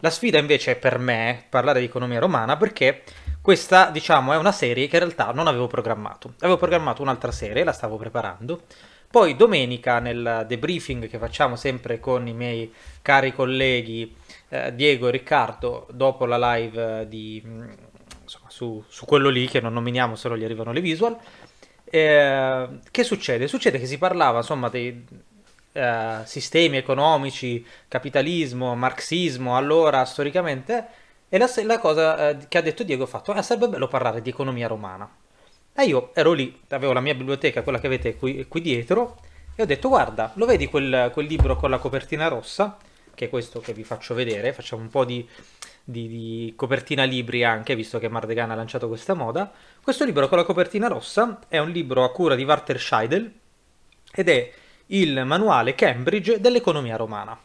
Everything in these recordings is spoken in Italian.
La sfida invece è per me parlare di economia romana perché questa, diciamo, è una serie che in realtà non avevo programmato. Avevo programmato un'altra serie, la stavo preparando. Poi domenica nel debriefing che facciamo sempre con i miei cari colleghi eh, Diego e Riccardo dopo la live eh, di, mm, insomma, su, su, quello lì che non nominiamo se non gli arrivano le visual, eh, che succede? Succede che si parlava insomma dei, eh, sistemi economici, capitalismo, marxismo, allora storicamente, e la, la cosa eh, che ha detto Diego ha fatto, ah, sarebbe bello parlare di economia romana. E io ero lì, avevo la mia biblioteca, quella che avete qui, qui dietro, e ho detto guarda, lo vedi quel, quel, libro con la copertina rossa, che è questo che vi faccio vedere, facciamo un po' di, di, di copertina libri anche, visto che Mardegana ha lanciato questa moda. Questo libro con la copertina rossa è un libro a cura di Walter Scheidel, ed è il manuale Cambridge dell'economia romana.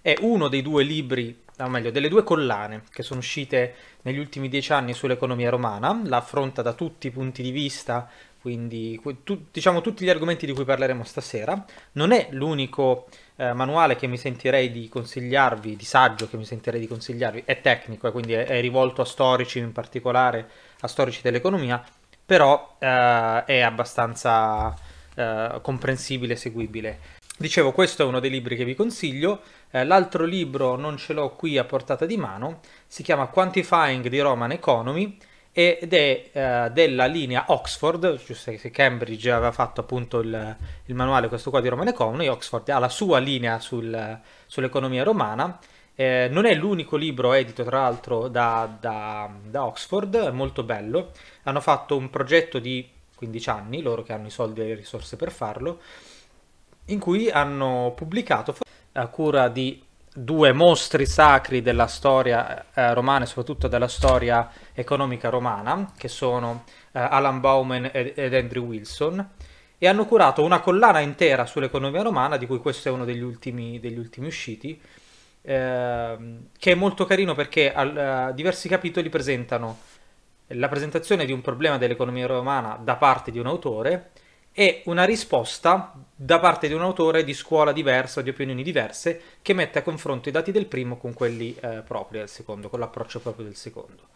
È uno dei due libri, o meglio, delle due collane che sono uscite negli ultimi dieci anni sull'economia romana, la affronta da tutti i punti di vista, quindi tu, diciamo tutti gli argomenti di cui parleremo stasera. Non è l'unico eh, manuale che mi sentirei di consigliarvi, di saggio che mi sentirei di consigliarvi, è tecnico, e eh, quindi è, è rivolto a storici, in particolare a storici dell'economia, però eh, è abbastanza eh, comprensibile e seguibile. Dicevo, questo è uno dei libri che vi consiglio. Eh, l'altro libro non ce l'ho qui a portata di mano, si chiama Quantifying the Roman Economy ed è eh, della linea Oxford, giusto che Cambridge aveva fatto appunto il, il, manuale, questo qua di Roman Economy, Oxford ha la sua linea sul, sull'economia romana, eh, non è l'unico libro edito tra l'altro da, da, da Oxford, è molto bello, hanno fatto un progetto di 15 anni, loro che hanno i soldi e le risorse per farlo, in cui hanno pubblicato a cura di due mostri sacri della storia eh, romana e soprattutto della storia economica romana, che sono eh, Alan Bowman ed, ed Andrew Wilson, e hanno curato una collana intera sull'economia romana, di cui questo è uno degli ultimi, degli ultimi usciti, eh, che è molto carino perché al, eh, diversi capitoli presentano la presentazione di un problema dell'economia romana da parte di un autore e una risposta da parte di un autore di scuola diversa, di opinioni diverse, che mette a confronto i dati del primo con quelli eh, propri del secondo, con l'approccio proprio del secondo.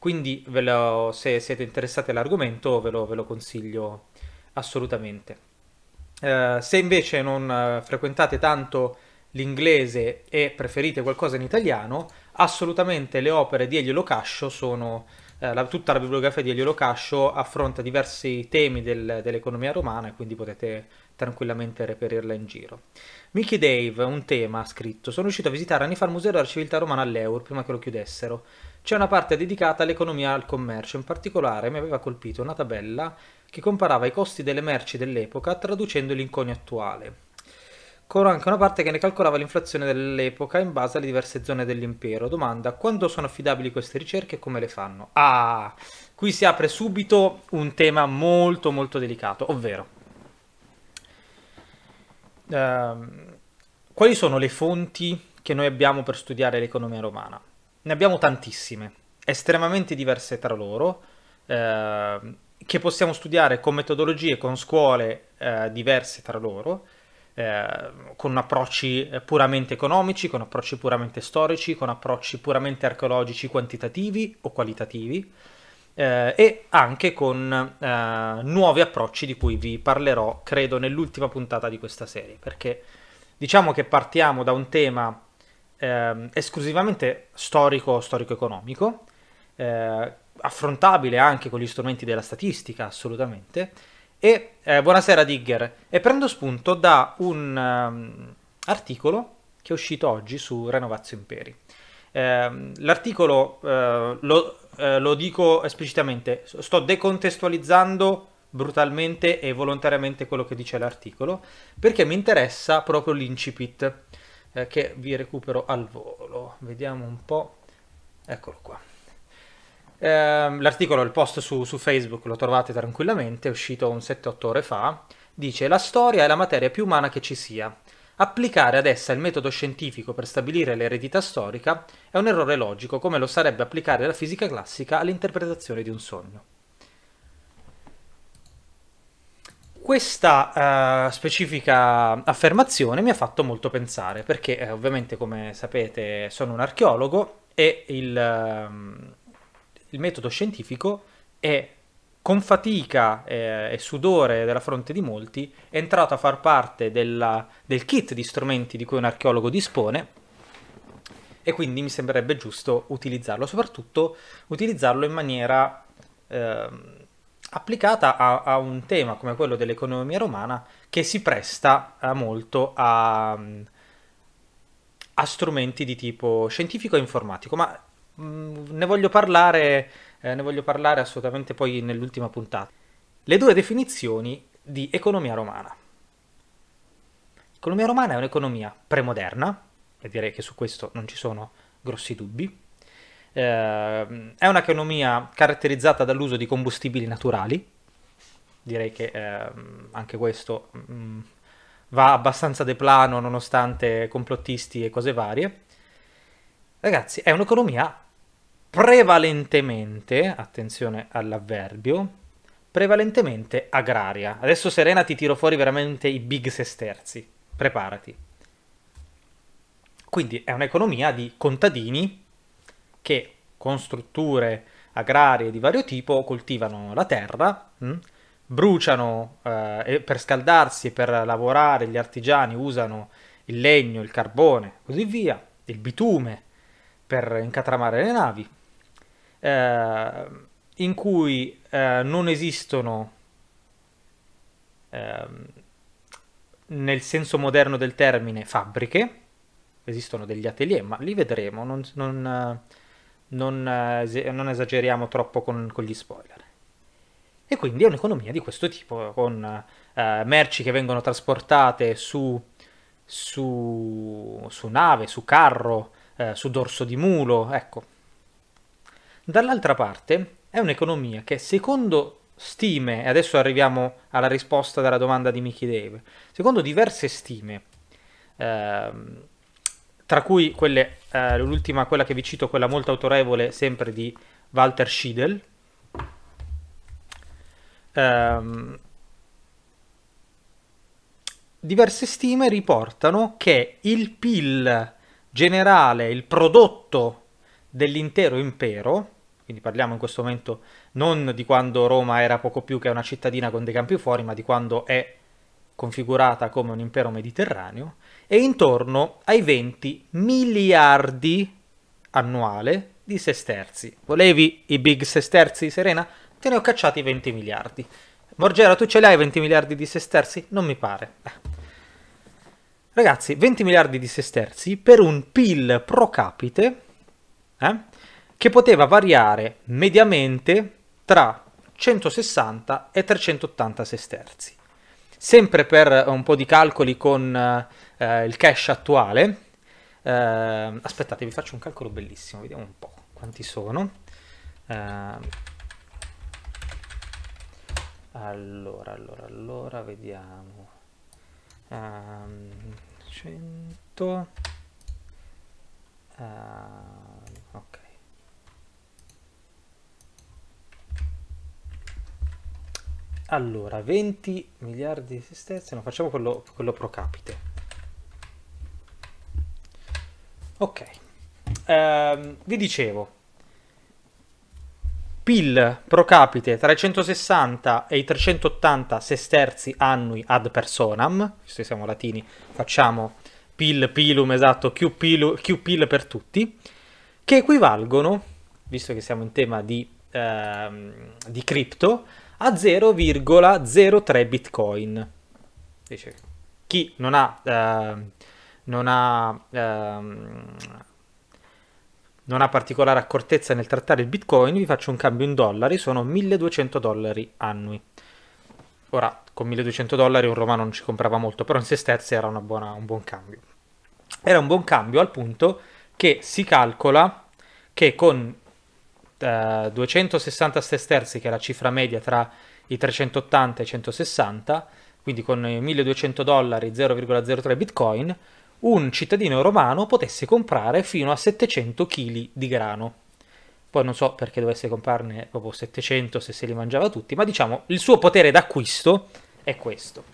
Quindi lo, se siete interessati all'argomento ve lo, ve lo consiglio assolutamente. Eh, se invece non eh, frequentate tanto l'inglese e preferite qualcosa in italiano, assolutamente le opere di Elio Locascio sono eh, la, tutta la bibliografia di Eliolo Cascio affronta diversi temi del, dell'economia romana e quindi potete tranquillamente reperirla in giro. Mickey Dave, un tema, ha scritto «Sono riuscito a visitare anni fa il Museo della Civiltà Romana all'Eur prima che lo chiudessero. C'è una parte dedicata all'economia e al commercio, in particolare mi aveva colpito una tabella che comparava i costi delle merci dell'epoca traducendo l'inconio attuale. Coro anche una parte che ne calcolava l'inflazione dell'epoca in base alle diverse zone dell'impero. Domanda, quando sono affidabili queste ricerche e come le fanno? Ah, qui si apre subito un tema molto molto delicato, ovvero ehm, quali sono le fonti che noi abbiamo per studiare l'economia romana? Ne abbiamo tantissime, estremamente diverse tra loro, ehm, che possiamo studiare con metodologie, con scuole eh, diverse tra loro eh, con approcci eh, puramente economici, con approcci puramente storici, con approcci puramente archeologici quantitativi o qualitativi eh, e anche con eh, nuovi approcci di cui vi parlerò, credo, nell'ultima puntata di questa serie, perché diciamo che partiamo da un tema ehm, esclusivamente storico, storico-economico, eh, affrontabile anche con gli strumenti della statistica, assolutamente, e eh, buonasera Digger. E prendo spunto da un um, articolo che è uscito oggi su Renovazio Imperi. Eh, l'articolo eh, lo, eh, lo, dico esplicitamente, sto decontestualizzando brutalmente e volontariamente quello che dice l'articolo perché mi interessa proprio l'incipit eh, che vi recupero al volo. Vediamo un po'. Eccolo qua. Ehm, l'articolo, il post su, su Facebook lo trovate tranquillamente, è uscito un 7-8 ore fa, dice la storia è la materia più umana che ci sia. Applicare ad essa il metodo scientifico per stabilire l'eredità storica è un errore logico, come lo sarebbe applicare la fisica classica all'interpretazione di un sogno. Questa uh, specifica affermazione mi ha fatto molto pensare, perché eh, ovviamente come sapete sono un archeologo e il, uh, il metodo scientifico è con fatica eh, e sudore della fronte di molti è entrato a far parte della, del kit di strumenti di cui un archeologo dispone e quindi mi sembrerebbe giusto utilizzarlo, soprattutto utilizzarlo in maniera eh, applicata a, a, un tema come quello dell'economia romana che si presta eh, molto a, a strumenti di tipo scientifico e informatico, ma Mm, ne, voglio parlare, eh, ne voglio parlare assolutamente poi nell'ultima puntata. Le due definizioni di economia romana. L'economia romana è un'economia premoderna, e direi che su questo non ci sono grossi dubbi. Eh, è un'economia caratterizzata dall'uso di combustibili naturali, direi che eh, anche questo mh, mm, va abbastanza de plano nonostante complottisti e cose varie. Ragazzi, è un'economia prevalentemente, attenzione all'avverbio, prevalentemente agraria. Adesso Serena ti tiro fuori veramente i big sesterzi, preparati. Quindi è un'economia di contadini che con strutture agrarie di vario tipo coltivano la terra, hm? bruciano eh, per scaldarsi e per lavorare, gli artigiani usano il legno, il carbone, così via, il bitume, per incatramare le navi, eh, in cui eh, non esistono, eh, nel senso moderno del termine, fabbriche, esistono degli atelier, ma li vedremo, non, non, non, non esageriamo troppo con, con, gli spoiler. E quindi è un'economia di questo tipo, con eh, merci che vengono trasportate su, su, su nave, su carro, eh, su dorso di mulo, ecco. Dall'altra parte è un'economia che secondo stime, e adesso arriviamo alla risposta della domanda di Mickey Dave, secondo diverse stime, ehm, tra cui quelle, eh, l'ultima, quella che vi cito, quella molto autorevole, sempre di Walter Schiedel, ehm, diverse stime riportano che il PIL generale, il prodotto dell'intero impero, quindi parliamo in questo momento non di quando Roma era poco più che una cittadina con dei campi fuori, ma di quando è configurata come un impero mediterraneo, è intorno ai 20 miliardi annuale di sesterzi. Volevi i big sesterzi, Serena? Te ne ho cacciati 20 miliardi. Morgera, tu ce li hai 20 miliardi di sesterzi? Non mi pare. Beh. Ragazzi, 20 miliardi di sesterzi per un PIL pro capite eh, che poteva variare mediamente tra 160 e 380 sesterzi. Sempre per eh, un po' di calcoli con eh, eh, il cash attuale, eh, aspettate, vi faccio un calcolo bellissimo, vediamo un po' quanti sono. Eh, allora, allora, allora, vediamo um, 100 uh, ok allora 20 miliardi di esistenze non facciamo quello, quello pro capite ok um, vi dicevo PIL pro capite 360 e i 380 sesterzi annui ad personam, se siamo latini facciamo PIL, PILUM, esatto, Q PIL, per tutti, che equivalgono, visto che siamo in tema di, ehm, di cripto, a 0,03 bitcoin. Dice, chi non ha, eh, non ha eh, non ha particolare accortezza nel trattare il bitcoin, vi faccio un cambio in dollari, sono 1200 dollari annui. Ora, con 1200 dollari un romano non ci comprava molto, però in se stesse era buona, un buon cambio. Era un buon cambio al punto che si calcola che con eh, 260 sesterzi, che è la cifra media tra i 380 e i 160, quindi con 1200 dollari 0,03 bitcoin, un cittadino romano potesse comprare fino a 700 kg di grano. Poi non so perché dovesse comprarne proprio 700 se se li mangiava tutti, ma diciamo il suo potere d'acquisto è questo.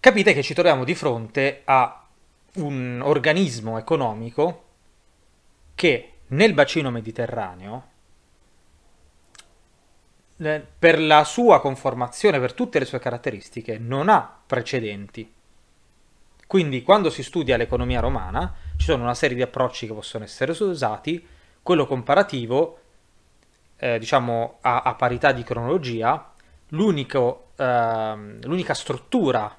Capite che ci troviamo di fronte a un organismo economico che nel bacino mediterraneo per la sua conformazione, per tutte le sue caratteristiche, non ha precedenti. Quindi quando si studia l'economia romana ci sono una serie di approcci che possono essere usati, quello comparativo, eh, diciamo a, a, parità di cronologia, eh, l'unica struttura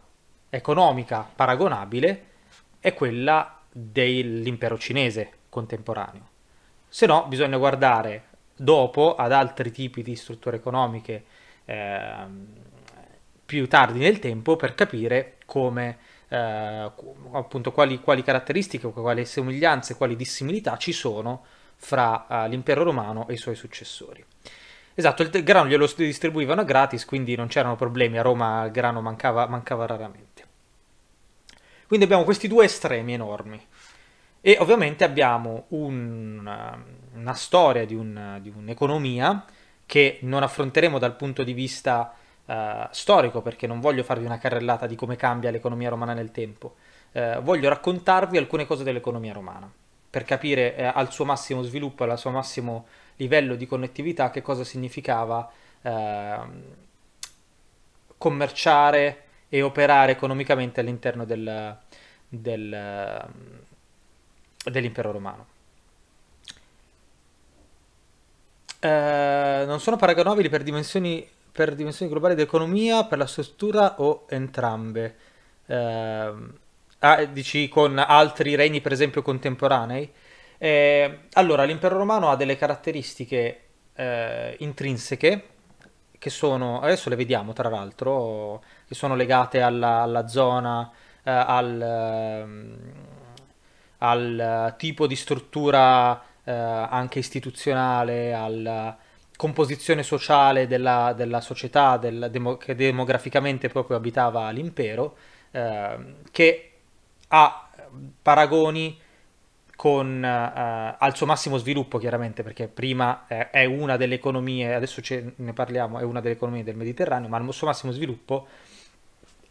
economica paragonabile è quella dell'impero cinese contemporaneo. Se no bisogna guardare dopo ad altri tipi di strutture economiche eh, più tardi nel tempo per capire come eh, appunto quali, quali, caratteristiche, quali somiglianze, quali dissimilità ci sono fra eh, l'impero romano e i suoi successori. Esatto, il grano glielo distribuivano gratis, quindi non c'erano problemi, a Roma il grano mancava, mancava raramente. Quindi abbiamo questi due estremi enormi. E ovviamente abbiamo un, una storia di, un, di, un'economia che non affronteremo dal punto di vista eh, storico, perché non voglio farvi una carrellata di come cambia l'economia romana nel tempo. Eh, voglio raccontarvi alcune cose dell'economia romana, per capire eh, al suo massimo sviluppo, al suo massimo livello di connettività, che cosa significava ehm, commerciare e operare economicamente all'interno del, del, ehm, dell'impero romano. Uh, non sono paragonabili per dimensioni per dimensioni globali d'economia, per la struttura o entrambe? Eh, ah, dici con altri regni, per esempio, contemporanei? Eh, allora, l'impero romano ha delle caratteristiche eh, intrinseche che sono, adesso le vediamo tra l'altro, che sono legate alla, alla zona, eh, al, ehm, al, tipo di struttura eh, anche istituzionale, al, composizione sociale della, della società del, demo, che demograficamente proprio abitava l'impero, eh, che ha paragoni con, eh, al suo massimo sviluppo chiaramente, perché prima eh, è una delle economie, adesso ce ne parliamo, è una delle economie del Mediterraneo, ma al suo massimo sviluppo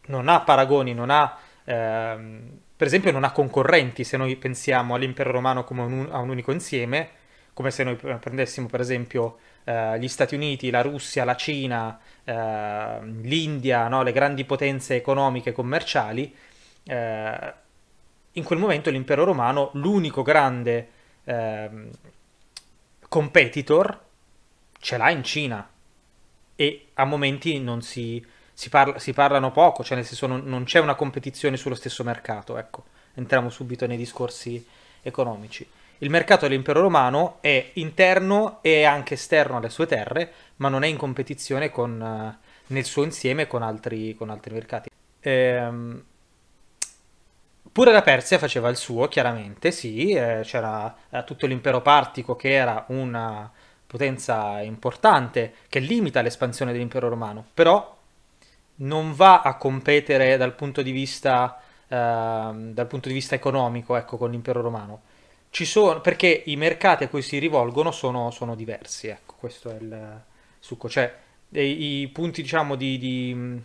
non ha paragoni, non ha, ehm, per esempio non ha concorrenti, se noi pensiamo all'impero romano come un, a un unico insieme, come se noi prendessimo per esempio eh, gli Stati Uniti, la Russia, la Cina, eh, l'India, no? le grandi potenze economiche e commerciali, eh, in quel momento l'impero romano, l'unico grande ehm, competitor, ce l'ha in Cina e a momenti non si, si, parla, si parlano poco, cioè nel senso non, non c'è una competizione sullo stesso mercato, ecco, entriamo subito nei discorsi economici. Il mercato dell'impero romano è interno e anche esterno alle sue terre, ma non è in competizione con, eh, nel suo insieme con altri, con altri mercati. Ehm, pure la Persia faceva il suo, chiaramente, sì, eh, c'era eh, tutto l'impero partico che era una potenza importante che limita l'espansione dell'impero romano, però non va a competere dal punto di vista, eh, dal punto di vista economico ecco, con l'impero romano. Ci sono, perché i mercati a cui si rivolgono sono, sono diversi, ecco, questo è il succo. Cioè, i, i punti, diciamo, di, di...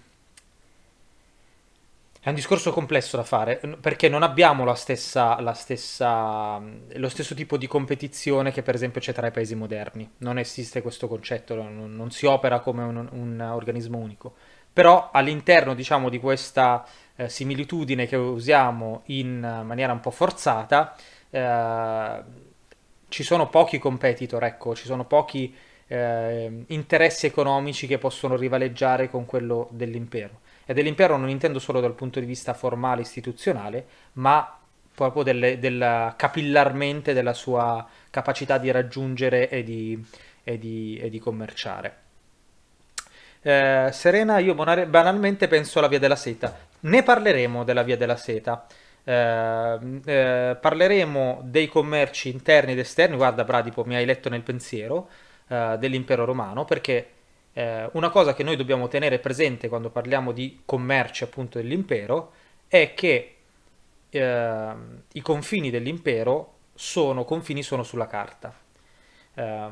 È un discorso complesso da fare perché non abbiamo la stessa, la stessa, lo stesso tipo di competizione che per esempio c'è tra i paesi moderni. Non esiste questo concetto, non, non si opera come un, un, organismo unico. Però all'interno diciamo, di questa eh, similitudine che usiamo in maniera un po' forzata, Ehm, ci sono pochi competitor, ecco, ci sono pochi eh, interessi economici che possono rivaleggiare con quello dell'impero. E dell'impero non intendo solo dal punto di vista formale istituzionale, ma proprio delle, della, capillarmente della sua capacità di raggiungere e di, e di, e di commerciare. Eh, Serena, io banalmente penso alla Via della Seta. Ne parleremo della Via della Seta. Ehm, eh, parleremo dei commerci interni ed esterni. Guarda, Bradipo, mi hai letto nel pensiero eh, dell'impero romano perché eh, una cosa che noi dobbiamo tenere presente quando parliamo di commerci appunto dell'impero è che eh, i confini dell'impero sono confini sono sulla carta. Eh,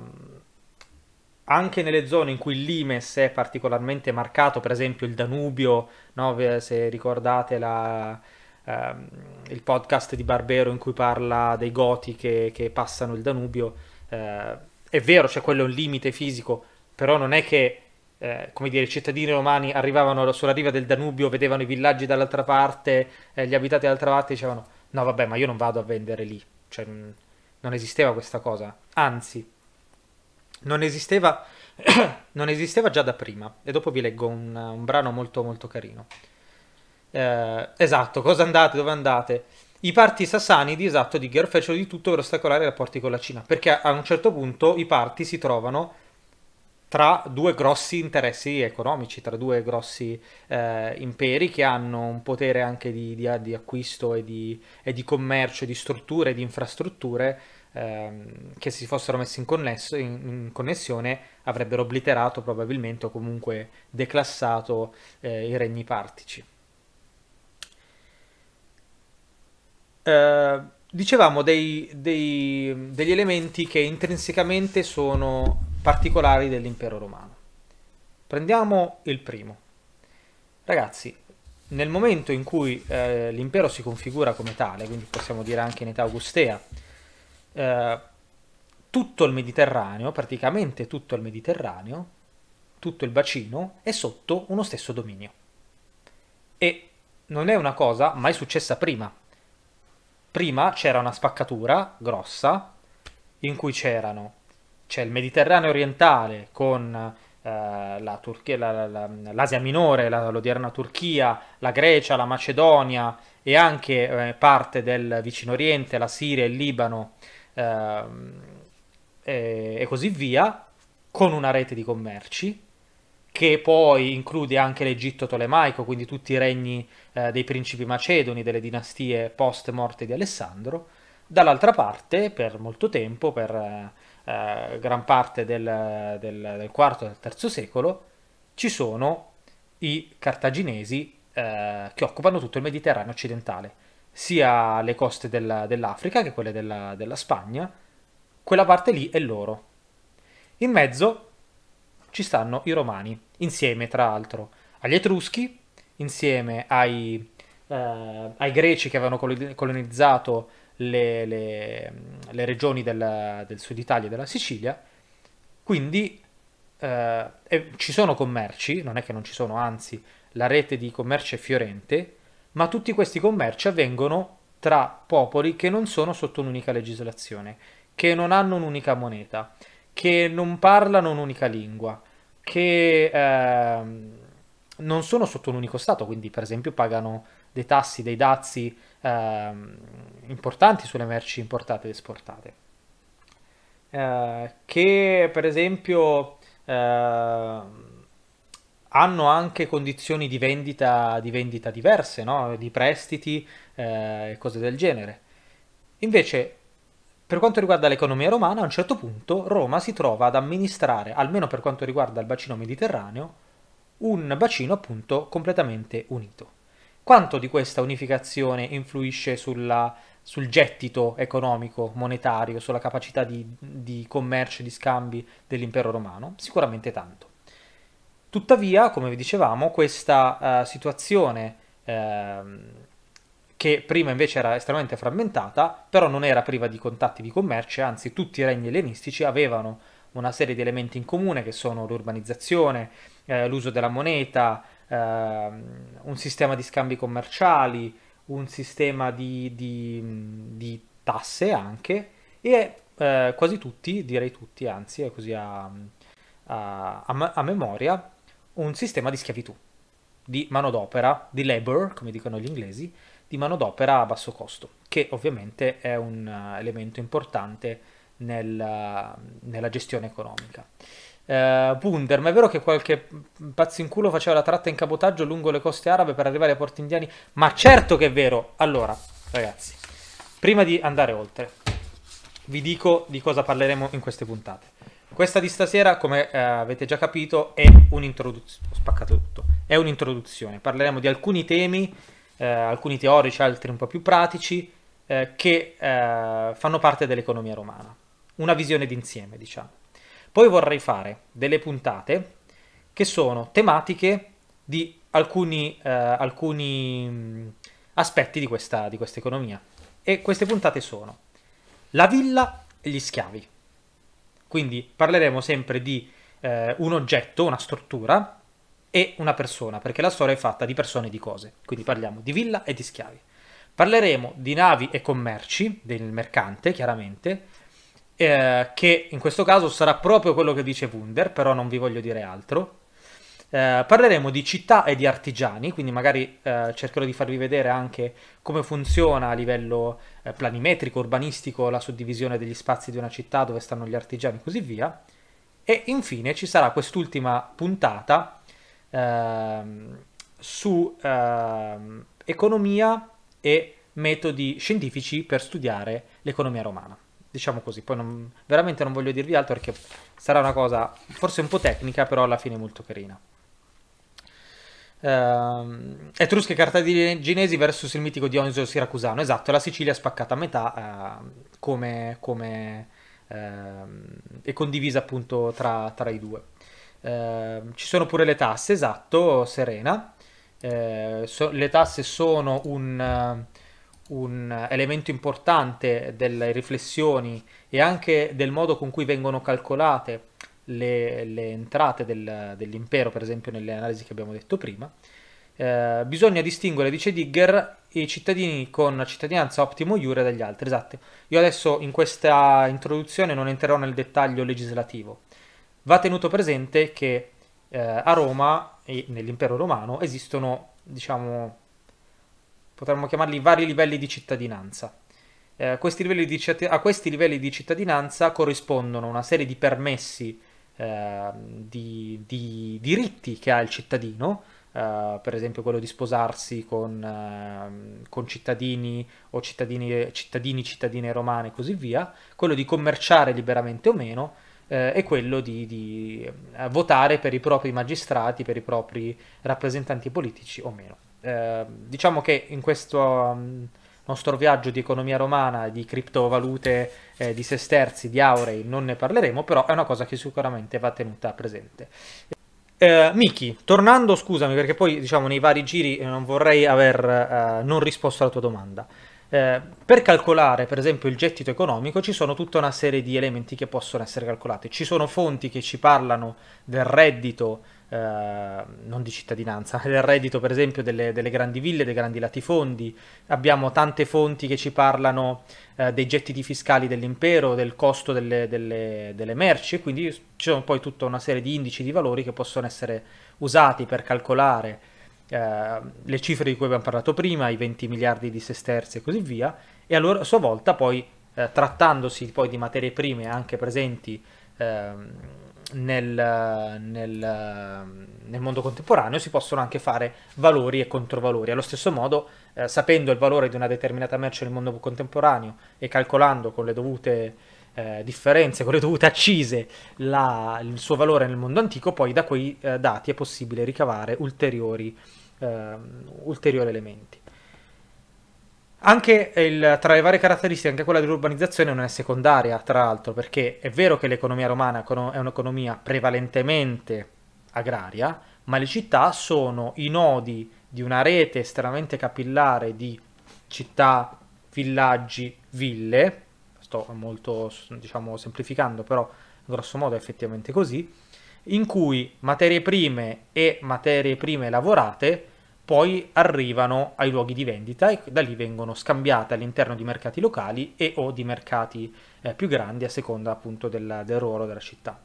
anche nelle zone in cui il l'Imes è particolarmente marcato, per esempio il Danubio, no? se ricordate la, ehm, il podcast di Barbero in cui parla dei goti che, che passano il Danubio, eh, è vero, c'è cioè, quello è un limite fisico, però non è che eh, come dire, i cittadini romani arrivavano sulla riva del Danubio, vedevano i villaggi dall'altra parte, eh, gli abitati dall'altra parte e dicevano no vabbè ma io non vado a vendere lì, cioè, non esisteva questa cosa, anzi non esisteva, non esisteva già da prima e dopo vi leggo un, un brano molto molto carino. Eh, esatto, cosa andate, dove andate? I parti sassanidi, esatto, di Ger fecero di tutto per ostacolare i rapporti con la Cina, perché a un certo punto i parti si trovano tra due grossi interessi economici, tra due grossi eh, imperi che hanno un potere anche di, di, di acquisto e di, e di, commercio, di strutture, e di infrastrutture ehm, che si fossero messi in, connesso, in, in, connessione avrebbero obliterato probabilmente o comunque declassato eh, i regni partici. Eh, dicevamo dei, dei, degli elementi che intrinsecamente sono particolari dell'impero romano. Prendiamo il primo. Ragazzi, nel momento in cui eh, l'impero si configura come tale, quindi possiamo dire anche in età augustea, eh, tutto il Mediterraneo, praticamente tutto il Mediterraneo, tutto il bacino, è sotto uno stesso dominio. E non è una cosa mai successa prima, prima c'era una spaccatura grossa in cui c'erano c'è il Mediterraneo orientale con eh, la Turchia, la, la, l'Asia minore, la, l'odierna Turchia, la Grecia, la Macedonia e anche eh, parte del Vicino Oriente, la Siria, il Libano eh, e, e così via, con una rete di commerci che poi include anche l'Egitto tolemaico, quindi tutti i regni eh, dei principi macedoni, delle dinastie post morte di Alessandro. Dall'altra parte, per molto tempo, per eh, eh gran parte del, del, del IV e del III secolo, ci sono i cartaginesi eh, che occupano tutto il Mediterraneo occidentale, sia le coste della, dell'Africa che quelle della, della Spagna, quella parte lì è loro. In mezzo ci stanno i Romani, insieme tra l'altro agli Etruschi, insieme ai, eh, ai Greci che avevano colonizzato le, le, le regioni del, del, sud Italia e della Sicilia, quindi eh, ci sono commerci, non è che non ci sono, anzi la rete di commercio è fiorente, ma tutti questi commerci avvengono tra popoli che non sono sotto un'unica legislazione, che non hanno un'unica moneta che non parlano un'unica lingua, che eh, non sono sotto un unico Stato, quindi per esempio pagano dei tassi, dei dazi eh, importanti sulle merci importate ed esportate, eh, che per esempio ehm, hanno anche condizioni di vendita, di vendita diverse, no? di prestiti eh, e cose del genere. Invece per quanto riguarda l'economia romana, a un certo punto Roma si trova ad amministrare, almeno per quanto riguarda il bacino mediterraneo, un bacino appunto completamente unito. Quanto di questa unificazione influisce sulla, sul gettito economico, monetario, sulla capacità di, di commercio e di scambi dell'impero romano? Sicuramente tanto. Tuttavia, come vi dicevamo, questa uh, situazione uh, che prima invece era estremamente frammentata, però non era priva di contatti di commercio, anzi tutti i regni ellenistici avevano una serie di elementi in comune che sono l'urbanizzazione, eh, l'uso della moneta, eh, un sistema di scambi commerciali, un sistema di, di, di tasse anche e eh, quasi tutti, direi tutti anzi, è così a, a, a, a memoria, un sistema di schiavitù, di manodopera, di labor, come dicono gli inglesi, di manodopera a basso costo, che ovviamente è un eh, elemento importante nel, eh, nella gestione economica. Uh, eh, Bunder, ma è vero che qualche pazzo in culo faceva la tratta in cabotaggio lungo le coste arabe per arrivare ai porti indiani? Ma certo che è vero! Allora, ragazzi, prima di andare oltre, vi dico di cosa parleremo in queste puntate. Questa di stasera, come uh, avete già capito, è un'introduzione. Ho spaccato tutto. È un'introduzione. Parleremo di alcuni temi eh, alcuni teorici, altri un po' più pratici, eh, che eh, fanno parte dell'economia romana. Una visione d'insieme, diciamo. Poi vorrei fare delle puntate che sono tematiche di alcuni, eh, alcuni mm, aspetti di questa, di questa economia. E queste puntate sono la villa e gli schiavi. Quindi parleremo sempre di eh, un oggetto, una struttura, e una persona, perché la storia è fatta di persone e di cose. Quindi parliamo di villa e di schiavi. Parleremo di navi e commerci, del mercante chiaramente, eh, che in questo caso sarà proprio quello che dice Wunder, però non vi voglio dire altro. Eh, parleremo di città e di artigiani, quindi magari eh, cercherò di farvi vedere anche come funziona a livello eh, planimetrico, urbanistico, la suddivisione degli spazi di una città, dove stanno gli artigiani e così via. E infine ci sarà quest'ultima puntata Ehm, su ehm, economia e metodi scientifici per studiare l'economia romana. Diciamo così, poi non, veramente non voglio dirvi altro perché sarà una cosa forse un po' tecnica, però alla fine molto carina. Uh, Etruschi e cartaginesi versus il mitico Dioniso siracusano. Esatto, la Sicilia spaccata a metà uh, come, come, uh, e condivisa appunto tra, tra i due. Ehm, ci sono pure le tasse, esatto, Serena. Eh, so, le tasse sono un, un, elemento importante delle riflessioni e anche del modo con cui vengono calcolate le, le entrate del, dell'impero, per esempio nelle analisi che abbiamo detto prima. Eh, bisogna distinguere, dice Digger, i cittadini con cittadinanza optimo iure dagli altri. Esatto. Io adesso in questa introduzione non entrerò nel dettaglio legislativo Va tenuto presente che eh, a Roma e nell'impero romano esistono, diciamo, potremmo chiamarli vari livelli di cittadinanza. Eh, questi di, a questi livelli di cittadinanza corrispondono una serie di permessi, eh, di, di, diritti che ha il cittadino, eh, per esempio quello di sposarsi con, ehm, con cittadini o cittadini, cittadini, cittadine romane e così via, quello di commerciare liberamente o meno, eh, è quello di, di, eh, votare per i propri magistrati, per i propri rappresentanti politici o meno. Eh, diciamo che in questo um, nostro viaggio di economia romana, di criptovalute, eh, di sesterzi, di aurei non ne parleremo, però è una cosa che sicuramente va tenuta presente. Eh, Miki, tornando, scusami perché poi diciamo nei vari giri eh, non vorrei aver eh, non risposto alla tua domanda. Eh, per calcolare, per esempio, il gettito economico ci sono tutta una serie di elementi che possono essere calcolati. Ci sono fonti che ci parlano del reddito, eh, non di cittadinanza, del reddito, per esempio, delle, delle, grandi ville, dei grandi latifondi. Abbiamo tante fonti che ci parlano eh, dei gettiti fiscali dell'impero, del costo delle, delle, delle merci, quindi ci sono poi tutta una serie di indici di valori che possono essere usati per calcolare Ehm, le cifre di cui abbiamo parlato prima, i 20 miliardi di sesterzi e così via, e allora a sua volta poi eh, trattandosi poi di materie prime anche presenti eh, nel, nel, nel, mondo contemporaneo si possono anche fare valori e controvalori. Allo stesso modo, eh, sapendo il valore di una determinata merce nel mondo contemporaneo e calcolando con le dovute eh, differenze, con le dovute accise la, il suo valore nel mondo antico, poi da quei eh, dati è possibile ricavare ulteriori eh, ulteriori elementi. Anche il, tra le varie caratteristiche, anche quella dell'urbanizzazione non è secondaria, tra l'altro, perché è vero che l'economia romana è un'economia prevalentemente agraria, ma le città sono i nodi di una rete estremamente capillare di città, villaggi, ville, sto molto, diciamo, semplificando, però grosso modo è effettivamente così, in cui materie prime e materie prime lavorate poi arrivano ai luoghi di vendita e da lì vengono scambiate all'interno di mercati locali e o di mercati eh, più grandi a seconda appunto del, del ruolo della città.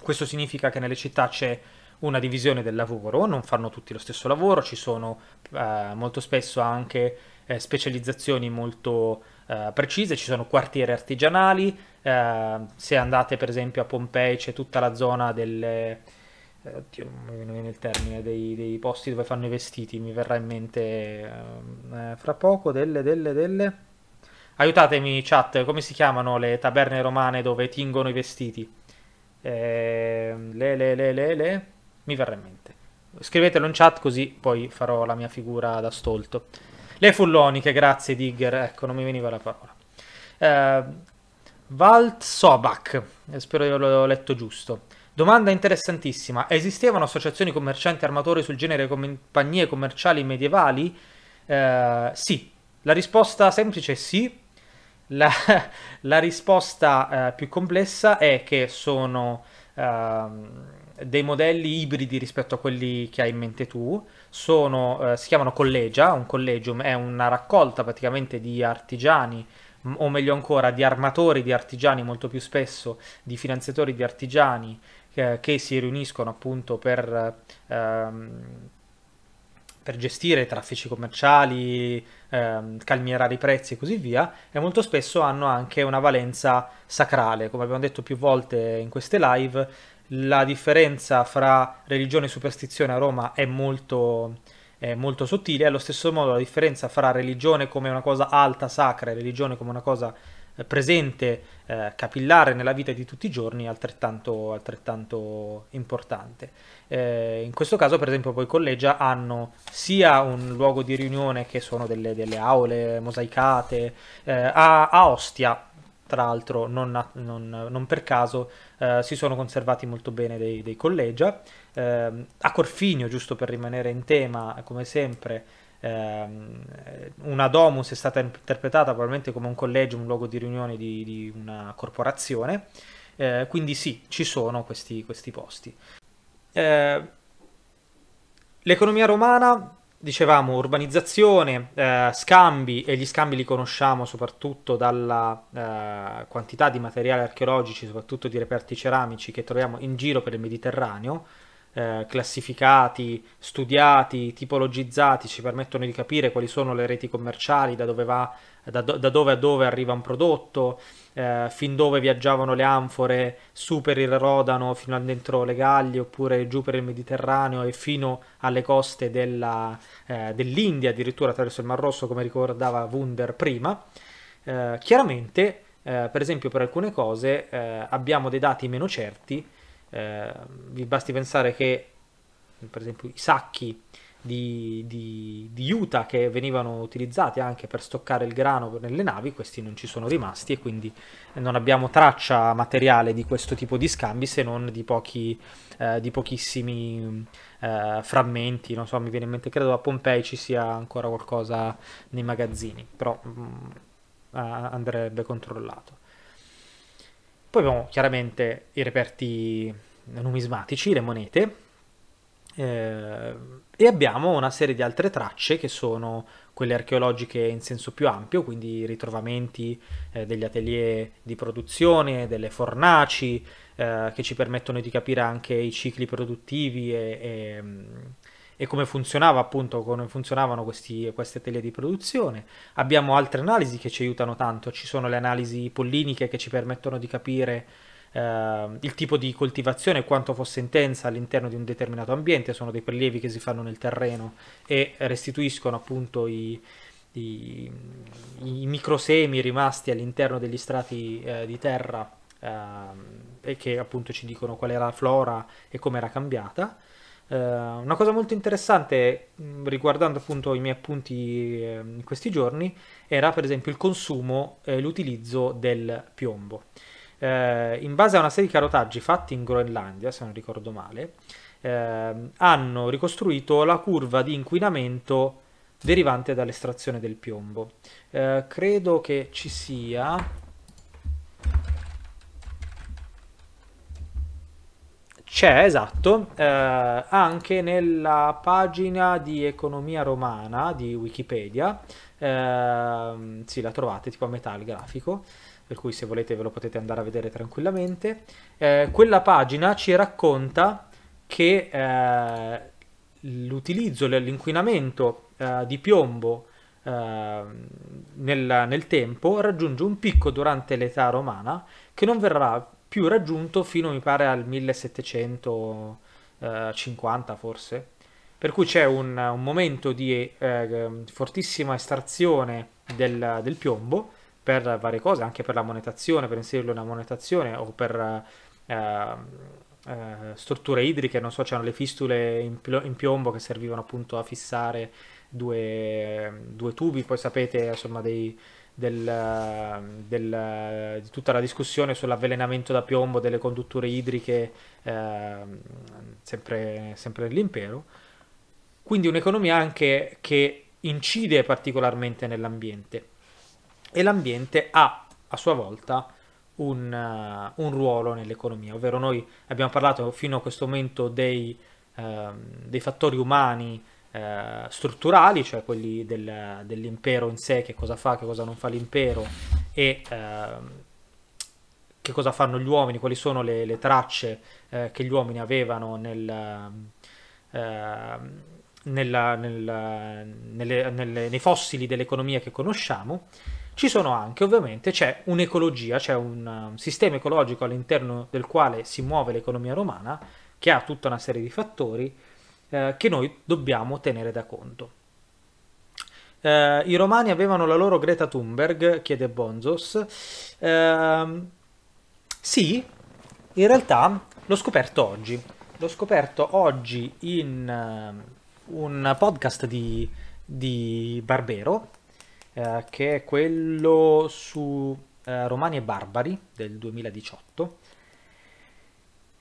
Questo significa che nelle città c'è una divisione del lavoro, non fanno tutti lo stesso lavoro, ci sono eh, molto spesso anche eh, specializzazioni molto eh, precise, ci sono quartieri artigianali, eh, se andate per esempio a Pompei c'è tutta la zona delle... Eh, oddio, mi viene il termine dei, dei, posti dove fanno i vestiti, mi verrà in mente ehm, eh, fra poco delle, delle, delle... Aiutatemi chat, come si chiamano le taberne romane dove tingono i vestiti? Eh, le, le, le, le, le, mi verrà in mente. Scrivetelo in chat così poi farò la mia figura da stolto. Le fulloniche, grazie Digger, ecco, non mi veniva la parola. Eh, Valt Sobach, eh, spero di averlo letto giusto. Domanda interessantissima. Esistevano associazioni commercianti armatori sul genere compagnie commerciali medievali? Eh, sì. La risposta semplice è sì. La, la risposta eh, più complessa è che sono eh, dei modelli ibridi rispetto a quelli che hai in mente tu sono, eh, si chiamano collegia, un collegium è una raccolta praticamente di artigiani o meglio ancora di armatori di artigiani molto più spesso di finanziatori di artigiani eh, che si riuniscono appunto per, ehm, per gestire traffici commerciali, ehm, calmierare i prezzi e così via, e molto spesso hanno anche una valenza sacrale, come abbiamo detto più volte in queste live, la differenza fra religione e superstizione a Roma è molto, è molto sottile, allo stesso modo la differenza fra religione come una cosa alta, sacra, e religione come una cosa eh, presente, eh, capillare nella vita di tutti i giorni, altrettanto, altrettanto importante. Eh, in questo caso, per esempio, poi collegia hanno sia un luogo di riunione che sono delle, delle aule mosaicate, eh, a, a Ostia tra l'altro non, non, non per caso eh, si sono conservati molto bene dei, dei collegia. Eh, a Corfinio, giusto per rimanere in tema, come sempre, ehm, una domus è stata interpretata probabilmente come un collegio, un luogo di riunione di, di una corporazione, eh, quindi sì, ci sono questi, questi posti. Eh, l'economia romana dicevamo urbanizzazione, eh, scambi e gli scambi li conosciamo soprattutto dalla eh, quantità di materiali archeologici, soprattutto di reperti ceramici che troviamo in giro per il Mediterraneo eh, classificati, studiati, tipologizzati, ci permettono di capire quali sono le reti commerciali, da dove, va, da do, da dove a dove arriva un prodotto, eh, fin dove viaggiavano le anfore su per il Rodano fino a dentro le Galli oppure giù per il Mediterraneo e fino alle coste della, eh, dell'India, addirittura attraverso il Mar Rosso, come ricordava Wunder prima. Eh, chiaramente, eh, per esempio, per alcune cose eh, abbiamo dei dati meno certi eh, vi basti pensare che per esempio i sacchi di, di, di, juta che venivano utilizzati anche per stoccare il grano nelle navi, questi non ci sono rimasti e quindi non abbiamo traccia materiale di questo tipo di scambi se non di, pochi, eh, di pochissimi eh, frammenti. Non so, mi viene in mente, credo a Pompei ci sia ancora qualcosa nei magazzini, però mh, mm, andrebbe controllato. Poi abbiamo chiaramente i reperti numismatici, le monete, eh, e abbiamo una serie di altre tracce che sono quelle archeologiche in senso più ampio, quindi ritrovamenti eh, degli atelier di produzione, delle fornaci, eh, che ci permettono di capire anche i cicli produttivi e, e mm, e come funzionava appunto, come funzionavano questi, queste teorie di produzione. Abbiamo altre analisi che ci aiutano tanto, ci sono le analisi polliniche che ci permettono di capire eh, il tipo di coltivazione e quanto fosse intensa all'interno di un determinato ambiente, sono dei prelievi che si fanno nel terreno e restituiscono appunto i, i, i microsemi rimasti all'interno degli strati eh, di terra eh, e che appunto ci dicono qual era la flora e come era cambiata. Eh, una cosa molto interessante riguardando appunto i miei appunti ehm, in questi giorni era per esempio il consumo e l'utilizzo del piombo. Eh, in base a una serie di carotaggi fatti in Groenlandia, se non ricordo male, ehm, hanno ricostruito la curva di inquinamento derivante dall'estrazione del piombo. Eh, credo che ci sia C'è, esatto, eh, anche nella pagina di economia romana di Wikipedia, eh, sì, la trovate tipo a metà il grafico, per cui se volete ve lo potete andare a vedere tranquillamente. Eh, quella pagina ci racconta che eh, l'utilizzo, l'inquinamento eh, di piombo ehm, nel, nel tempo raggiunge un picco durante l'età romana che non verrà più raggiunto fino mi pare al 1750 forse. Per cui c'è un, un momento di eh, ehm, fortissima estrazione del, del, piombo per varie cose, anche per la monetazione, per inserirlo nella monetazione o per eh, ehm, eh, strutture idriche, non so, c'erano le fistule in, in piombo che servivano appunto a fissare due, due tubi, poi sapete insomma dei, del, del, di tutta la discussione sull'avvelenamento da piombo delle condutture idriche eh, sempre, sempre nell'impero. Quindi un'economia anche che incide particolarmente nell'ambiente e l'ambiente ha a sua volta un, uh, un ruolo nell'economia, ovvero noi abbiamo parlato fino a questo momento dei, uh, dei fattori umani eh, strutturali, cioè quelli del, dell'impero in sé, che cosa fa, che cosa non fa l'impero e ehm, che cosa fanno gli uomini, quali sono le, le tracce eh, che gli uomini avevano nel... Ehm, nella, nella, nelle, nelle, nei fossili dell'economia che conosciamo, ci sono anche ovviamente c'è un'ecologia, c'è un, sistema ecologico all'interno del quale si muove l'economia romana che ha tutta una serie di fattori eh, che noi dobbiamo tenere da conto. Eh, I romani avevano la loro Greta Thunberg, chiede Bonzos. Eh, sì, in realtà l'ho scoperto oggi. L'ho scoperto oggi in uh, un podcast di, di Barbero, eh, che è quello su Romani e Barbari del 2018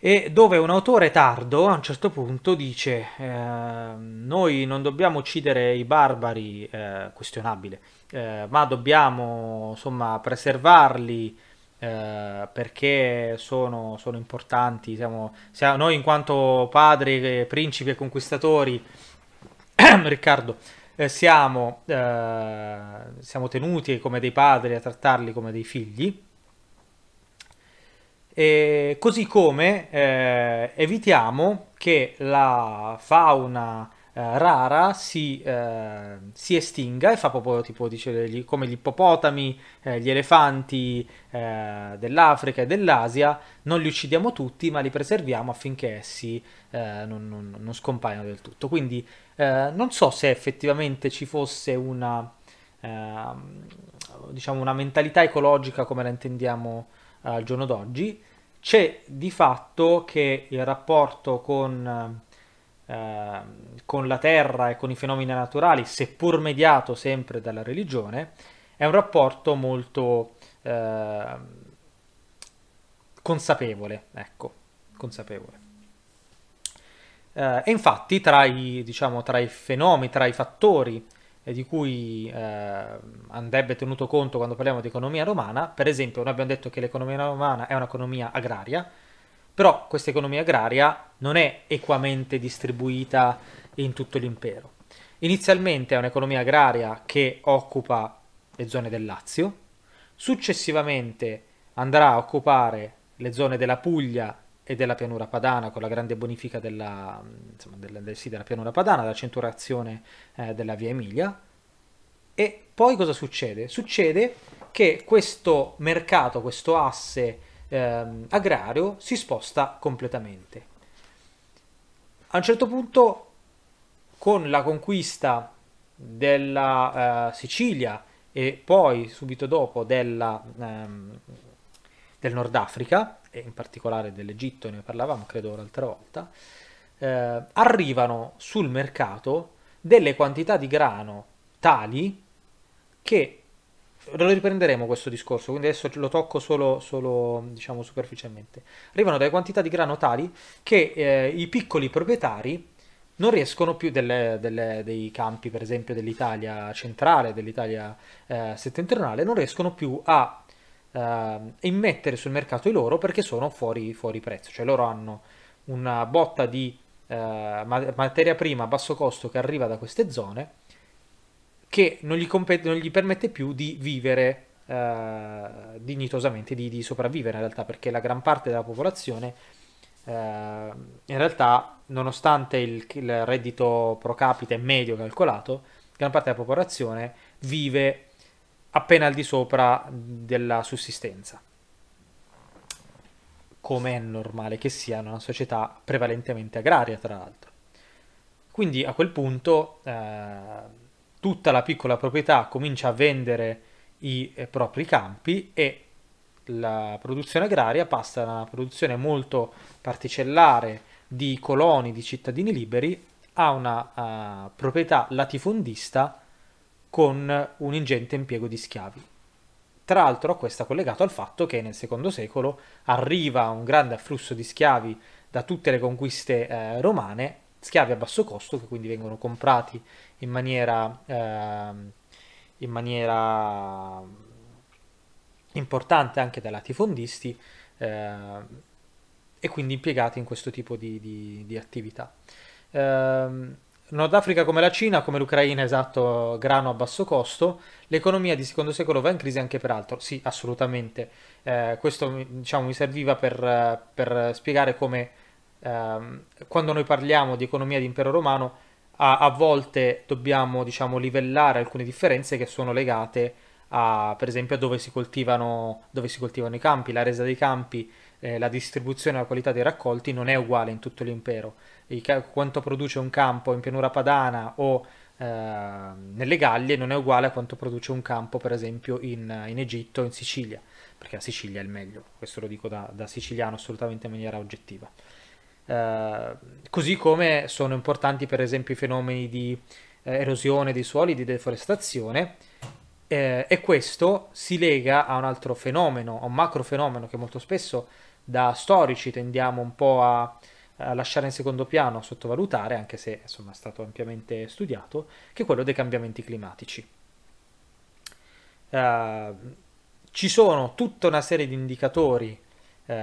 e dove un autore tardo a un certo punto dice eh, noi non dobbiamo uccidere i barbari, eh, questionabile, eh, ma dobbiamo insomma preservarli eh, perché sono, sono importanti, siamo, siamo, noi in quanto padri, eh, principi e conquistatori, Riccardo, eh, siamo, siamo tenuti come dei padri a trattarli come dei figli e così come eh, evitiamo che la fauna eh, rara si, eh, si, estinga e fa proprio tipo dice, gli, come gli ippopotami, eh, gli elefanti eh, dell'Africa e dell'Asia, non li uccidiamo tutti ma li preserviamo affinché essi eh, non, non, non, scompaiano del tutto. Quindi non so se effettivamente ci fosse una, ehm, diciamo una mentalità ecologica come la intendiamo al giorno d'oggi, c'è di fatto che il rapporto con, eh, con la terra e con i fenomeni naturali, seppur mediato sempre dalla religione, è un rapporto molto eh, consapevole, ecco, consapevole. Eh, e infatti tra i, diciamo, tra i fenomeni, tra i fattori di cui eh, andrebbe tenuto conto quando parliamo di economia romana. Per esempio, noi abbiamo detto che l'economia romana è un'economia agraria, però questa economia agraria non è equamente distribuita in tutto l'impero. Inizialmente è un'economia agraria che occupa le zone del Lazio, successivamente andrà a occupare le zone della Puglia e della pianura padana, con la grande bonifica della, insomma, del, sì, della pianura padana, la centurazione eh, della via Emilia. E poi cosa succede? Succede che questo mercato, questo asse eh, agrario si sposta completamente. A un certo punto, con la conquista della eh, Sicilia e poi subito dopo della, ehm, del Nord Africa, e in particolare dell'Egitto, ne parlavamo credo l'altra volta, eh, arrivano sul mercato delle quantità di grano tali che lo riprenderemo questo discorso, quindi adesso lo tocco solo, solo diciamo, superficialmente. Arrivano delle quantità di grano tali che eh, i piccoli proprietari non riescono più delle, delle, dei campi, per esempio dell'Italia centrale, dell'Italia eh, settentrionale, non riescono più a uh, ehm, immettere sul mercato i loro perché sono fuori, fuori prezzo, cioè loro hanno una botta di uh, materia prima a basso costo che arriva da queste zone che non gli, compet- non gli permette più di vivere uh, dignitosamente, di, di, sopravvivere in realtà, perché la gran parte della popolazione eh, in realtà nonostante il, il reddito pro capite medio calcolato, gran parte della popolazione vive appena al di sopra della sussistenza. Come è normale che sia in una società prevalentemente agraria, tra l'altro. Quindi a quel punto eh, tutta la piccola proprietà comincia a vendere i eh, propri campi e la produzione agraria passa da una produzione molto particellare di coloni, di cittadini liberi, a una uh, proprietà latifondista con un ingente impiego di schiavi. Tra l'altro questo è collegato al fatto che nel secondo secolo arriva un grande afflusso di schiavi da tutte le conquiste eh, romane, schiavi a basso costo che quindi vengono comprati in maniera, eh, in maniera importante anche dai latifondisti eh, e quindi impiegati in questo tipo di, di, di attività. Ehm, Nord Africa come la Cina, come l'Ucraina, esatto, grano a basso costo, l'economia di secondo secolo va in crisi anche per altro. Sì, assolutamente. Eh, questo diciamo, mi serviva per, eh, per spiegare come ehm, quando noi parliamo di economia di impero romano, a, a volte dobbiamo diciamo, livellare alcune differenze che sono legate a, per esempio, a dove si coltivano, dove si coltivano i campi, la resa dei campi, eh, la distribuzione e la qualità dei raccolti non è uguale in tutto l'impero. Ca- quanto produce un campo in pianura padana o eh, nelle Gallie non è uguale a quanto produce un campo, per esempio, in, in Egitto o in Sicilia, perché la Sicilia è il meglio, questo lo dico da, da siciliano assolutamente in maniera oggettiva. Eh, così come sono importanti, per esempio, i fenomeni di eh, erosione dei suoli, di deforestazione, eh, e questo si lega a un altro fenomeno, a un macro fenomeno che molto spesso da storici tendiamo un po' a, a lasciare in secondo piano, a sottovalutare, anche se insomma, è stato ampiamente studiato, che è quello dei cambiamenti climatici. Uh, ci sono tutta una serie di indicatori uh,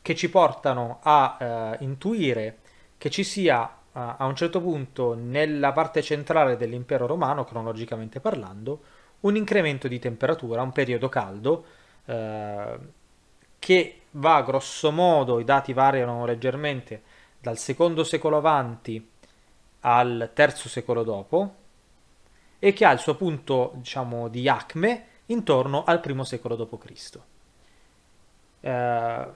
che ci portano a uh, intuire che ci sia eh, a un certo punto nella parte centrale dell'impero romano, cronologicamente parlando, un incremento di temperatura, un periodo caldo che va grossomodo, i dati variano leggermente, dal secondo secolo avanti al terzo secolo dopo e che ha il suo punto diciamo di acme intorno al primo secolo d.C. Eh,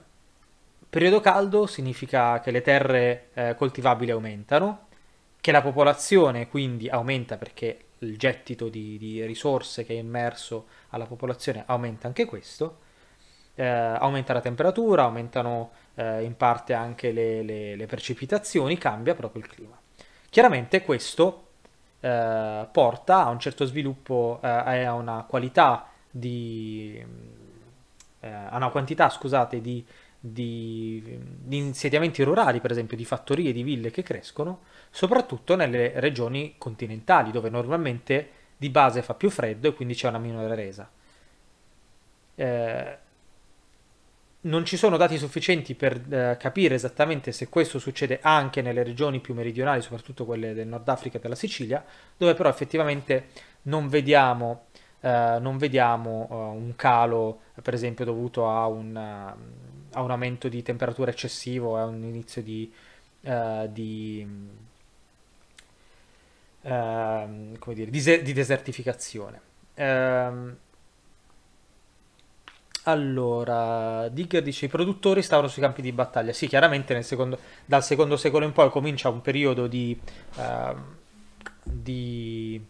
periodo caldo significa che le terre eh, coltivabili aumentano, che la popolazione quindi aumenta perché il gettito di, di risorse che è immerso alla popolazione aumenta anche questo, eh, aumenta la temperatura, aumentano eh, in parte anche le, le, le, precipitazioni, cambia proprio il clima. Chiaramente questo eh, porta a un certo sviluppo eh, e a una qualità di... Eh, a una quantità, scusate, di, di, di insediamenti rurali, per esempio, di fattorie, di ville che crescono, soprattutto nelle regioni continentali, dove normalmente di base fa più freddo e quindi c'è una minore resa. Eh, non ci sono dati sufficienti per eh, capire esattamente se questo succede anche nelle regioni più meridionali, soprattutto quelle del Nord Africa e della Sicilia, dove però effettivamente non vediamo, eh, non vediamo eh, un calo, per esempio, dovuto a un, a un, aumento di temperatura eccessivo, a un inizio di... Eh, di, ehm, dire, di, di desertificazione. Ehm, allora, Digger dice i produttori stavano sui campi di battaglia. Sì, chiaramente secondo, dal secondo secolo in poi comincia un periodo di, uh, di,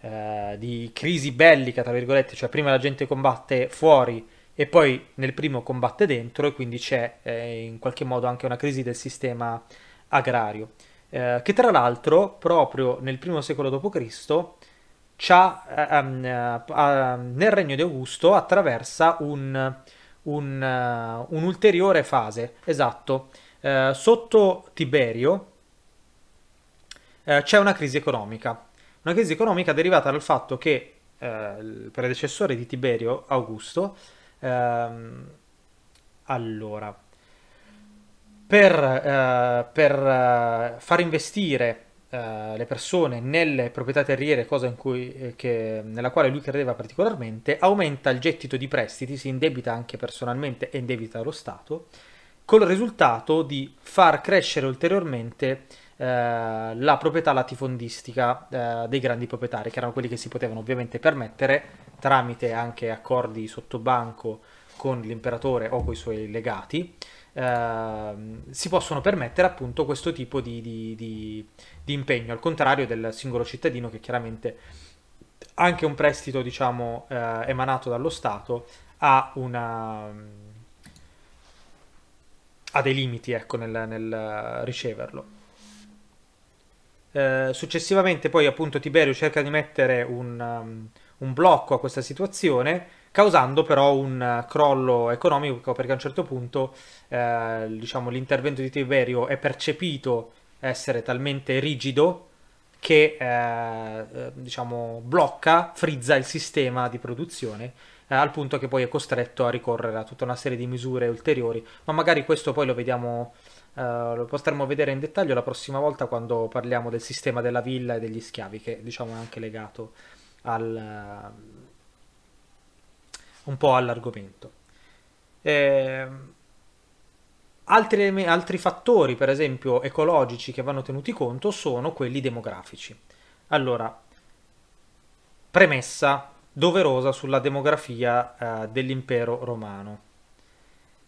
uh, di, crisi bellica, tra virgolette, cioè prima la gente combatte fuori e poi nel primo combatte dentro e quindi c'è eh, in qualche modo anche una crisi del sistema agrario, eh, che tra l'altro proprio nel primo secolo d.C Ehm, eh, ehm, nel regno di Augusto attraversa un, un, uh, eh, un'ulteriore fase, esatto. Uh, sotto Tiberio uh, c'è una crisi economica, una crisi economica derivata dal fatto che il predecessore di Tiberio, Augusto, ehm, allora, per, per far investire eh, le persone nelle proprietà terriere, cosa cui, eh, che, nella quale lui credeva particolarmente, aumenta il gettito di prestiti, si indebita anche personalmente e indebita lo Stato, col risultato di far crescere ulteriormente eh, la proprietà latifondistica dei grandi proprietari, che erano quelli che si potevano ovviamente permettere tramite anche accordi sottobanco con l'imperatore o con i suoi legati, Ehm, si possono permettere appunto questo tipo di, di, di, di, impegno, al contrario del singolo cittadino che chiaramente anche un prestito diciamo uh, emanato dallo Stato ha, una, mm, ha dei limiti ecco, nel, nel riceverlo. Uh, successivamente poi appunto Tiberio cerca di mettere un, um, un blocco a questa situazione causando però un crollo economico perché a un certo punto eh, diciamo, l'intervento di Tiberio è percepito essere talmente rigido che eh, eh, diciamo, blocca, frizza il sistema di produzione eh, al punto che poi è costretto a ricorrere a tutta una serie di misure ulteriori, ma magari questo poi lo vediamo Uh, lo potremmo vedere in dettaglio la prossima volta quando parliamo del sistema della villa e degli schiavi, che diciamo è anche legato al, un po' all'argomento. Eh, altri, altri fattori, per esempio, ecologici che vanno tenuti conto sono quelli demografici. Allora, premessa doverosa sulla demografia eh, dell'impero romano.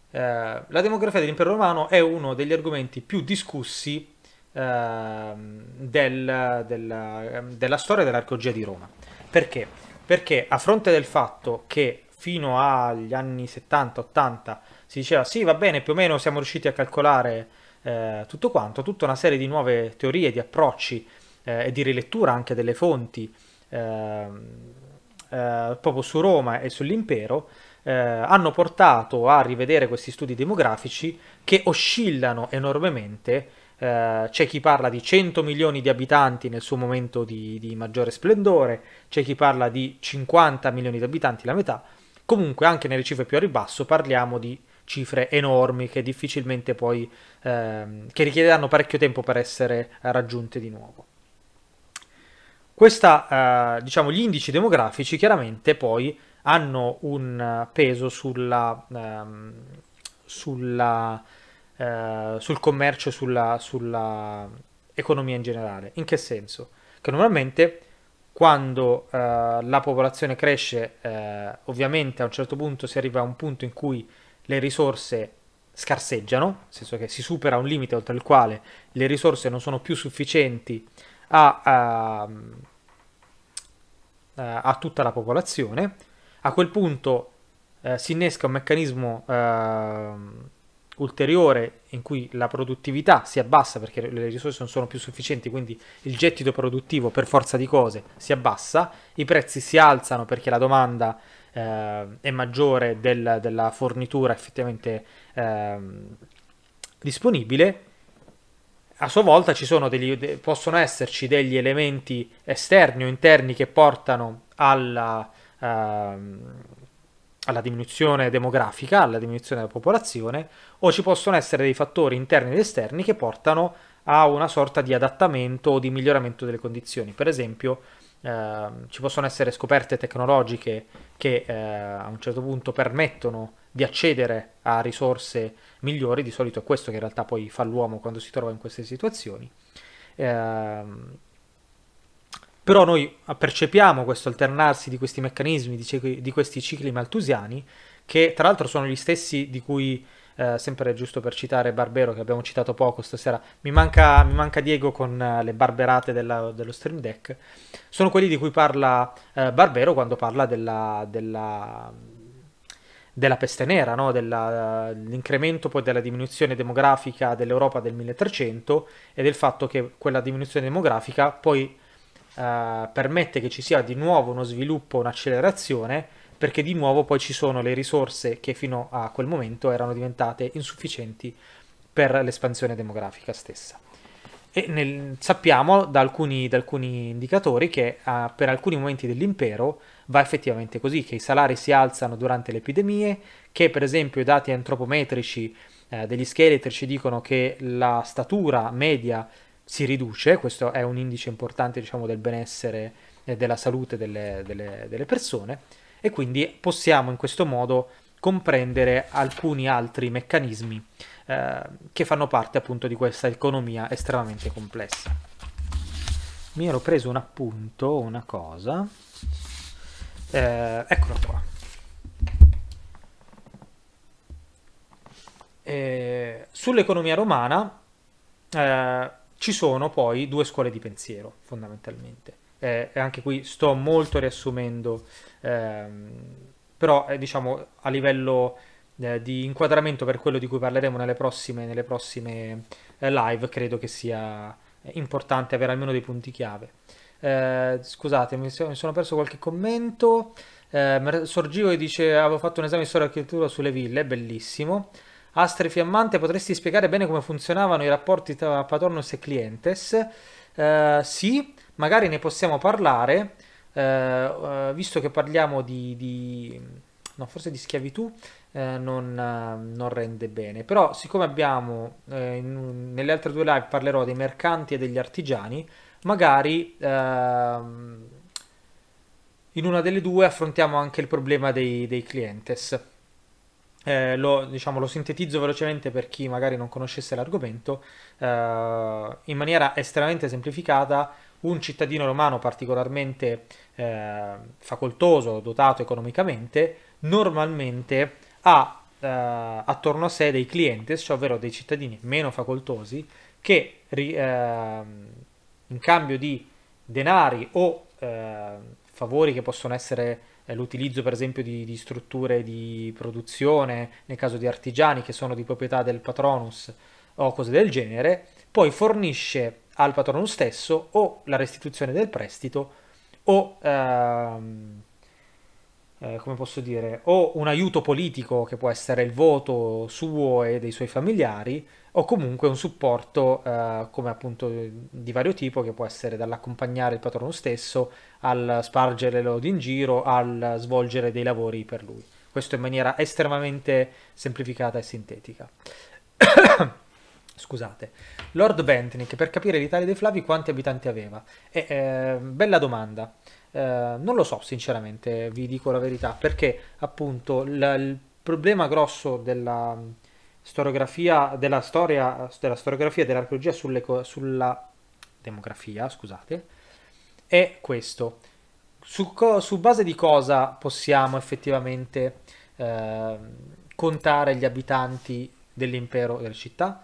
Eh, la demografia dell'impero romano è uno degli argomenti più discussi eh, del, del, ehm, della storia dell'archeologia di Roma. Perché? Perché a fronte del fatto che fino agli anni 70-80 si diceva sì va bene più o meno siamo riusciti a calcolare eh, tutto quanto, tutta una serie di nuove teorie, di approcci eh, e di rilettura anche delle fonti ehm, eh, proprio su Roma e sull'impero eh, hanno portato a rivedere questi studi demografici che oscillano enormemente eh, c'è chi parla di 100 milioni di abitanti nel suo momento di, di, maggiore splendore, c'è chi parla di 50 milioni di abitanti, la metà, Comunque anche nelle cifre più a ribasso parliamo di cifre enormi che difficilmente poi ehm, che richiederanno parecchio tempo per essere raggiunte di nuovo. Questa, eh, diciamo, gli indici demografici chiaramente poi hanno un peso sulla, ehm, sulla, eh, sul commercio, sulla, sulla economia in generale. In che senso? Che normalmente quando eh, la popolazione cresce, eh, ovviamente a un certo punto si arriva a un punto in cui le risorse scarseggiano, nel senso che si supera un limite oltre il quale le risorse non sono più sufficienti a, a, ehm, eh, a tutta la popolazione. A quel punto eh, si innesca un meccanismo ehm, ulteriore in cui la produttività si abbassa perché le risorse non sono più sufficienti, quindi il gettito produttivo per forza di cose si abbassa, i prezzi si alzano perché la domanda eh, è maggiore del, della fornitura effettivamente eh, disponibile. A sua volta ci sono degli, de, possono esserci degli elementi esterni o interni che portano alla... Eh, alla diminuzione demografica, alla diminuzione della popolazione, o ci possono essere dei fattori interni ed esterni che portano a una sorta di adattamento o di miglioramento delle condizioni. Per esempio, eh, ci possono essere scoperte tecnologiche che eh, a un certo punto permettono di accedere a risorse migliori, di solito è questo che in realtà poi fa l'uomo quando si trova in queste situazioni. Eh, però noi percepiamo questo alternarsi di questi meccanismi, di, di questi cicli maltusiani, che tra l'altro sono gli stessi di cui, eh, sempre giusto per citare Barbero, che abbiamo citato poco stasera, mi manca, mi manca Diego con eh, le barberate della, dello Stream Deck, sono quelli di cui parla eh, Barbero quando parla della, della della peste nera, no? dell'incremento poi della diminuzione demografica dell'Europa del 1300 e del fatto che quella diminuzione demografica poi eh, permette che ci sia di nuovo uno sviluppo, un'accelerazione, perché di nuovo poi ci sono le risorse che fino a quel momento erano diventate insufficienti per l'espansione demografica stessa. E nel, sappiamo da alcuni, da alcuni, indicatori che uh, per alcuni momenti dell'impero va effettivamente così, che i salari si alzano durante le epidemie, che per esempio i dati antropometrici eh, degli scheletri ci dicono che la statura media si riduce, questo è un indice importante diciamo, del benessere e della salute delle, delle, delle persone e quindi possiamo in questo modo comprendere alcuni altri meccanismi eh, che fanno parte appunto di questa economia estremamente complessa. Mi ero preso un appunto, una cosa, eh, eccola qua. Eh, sull'economia romana eh, ci sono poi due scuole di pensiero, fondamentalmente. Eh, anche qui sto molto riassumendo, ehm, però eh, diciamo a livello eh, di inquadramento per quello di cui parleremo nelle prossime, nelle prossime eh, live, credo che sia importante avere almeno dei punti chiave. Eh, scusate, mi sono perso qualche commento. Eh, Sorgivo dice: Avevo fatto un esame di storia e architettura sulle ville, bellissimo. Astre Fiammante, potresti spiegare bene come funzionavano i rapporti tra Patronus e Clientes? Eh, sì, magari ne possiamo parlare, eh, eh visto che parliamo di, di... no, forse di schiavitù, eh, non, eh, non, rende bene. Però, siccome abbiamo eh, in, nelle altre due live parlerò dei mercanti e degli artigiani, magari ehm, in una delle due affrontiamo anche il problema dei, dei clientes. Eh, lo, diciamo, lo, sintetizzo velocemente per chi magari non conoscesse l'argomento, eh, in maniera estremamente semplificata, un cittadino romano particolarmente eh, facoltoso, dotato economicamente, normalmente ha eh, attorno a sé dei clientes, cioè ovvero dei cittadini meno facoltosi, che ehm, in cambio di denari o ehm, favori che possono essere eh, l'utilizzo per esempio di, di, strutture di produzione, nel caso di artigiani che sono di proprietà del patronus o cose del genere, poi fornisce al patronus stesso o la restituzione del prestito o... Ehm, eh, come posso dire, o un aiuto politico che può essere il voto suo e dei suoi familiari, o comunque un supporto eh, come appunto eh, di vario tipo che può essere dall'accompagnare il patrono stesso al spargere l'odio in giro al svolgere dei lavori per lui. Questo in maniera estremamente semplificata e sintetica. Scusate. Lord Bentnick, per capire l'Italia dei Flavi quanti abitanti aveva? Eh, eh, bella domanda. Eh, non lo so, sinceramente, vi dico la verità, perché appunto la, il problema grosso della mm, storiografia, della storia, della storiografia dell'archeologia sulla demografia, scusate, è questo. Su, su base di cosa possiamo effettivamente eh, contare gli abitanti dell'impero e delle città?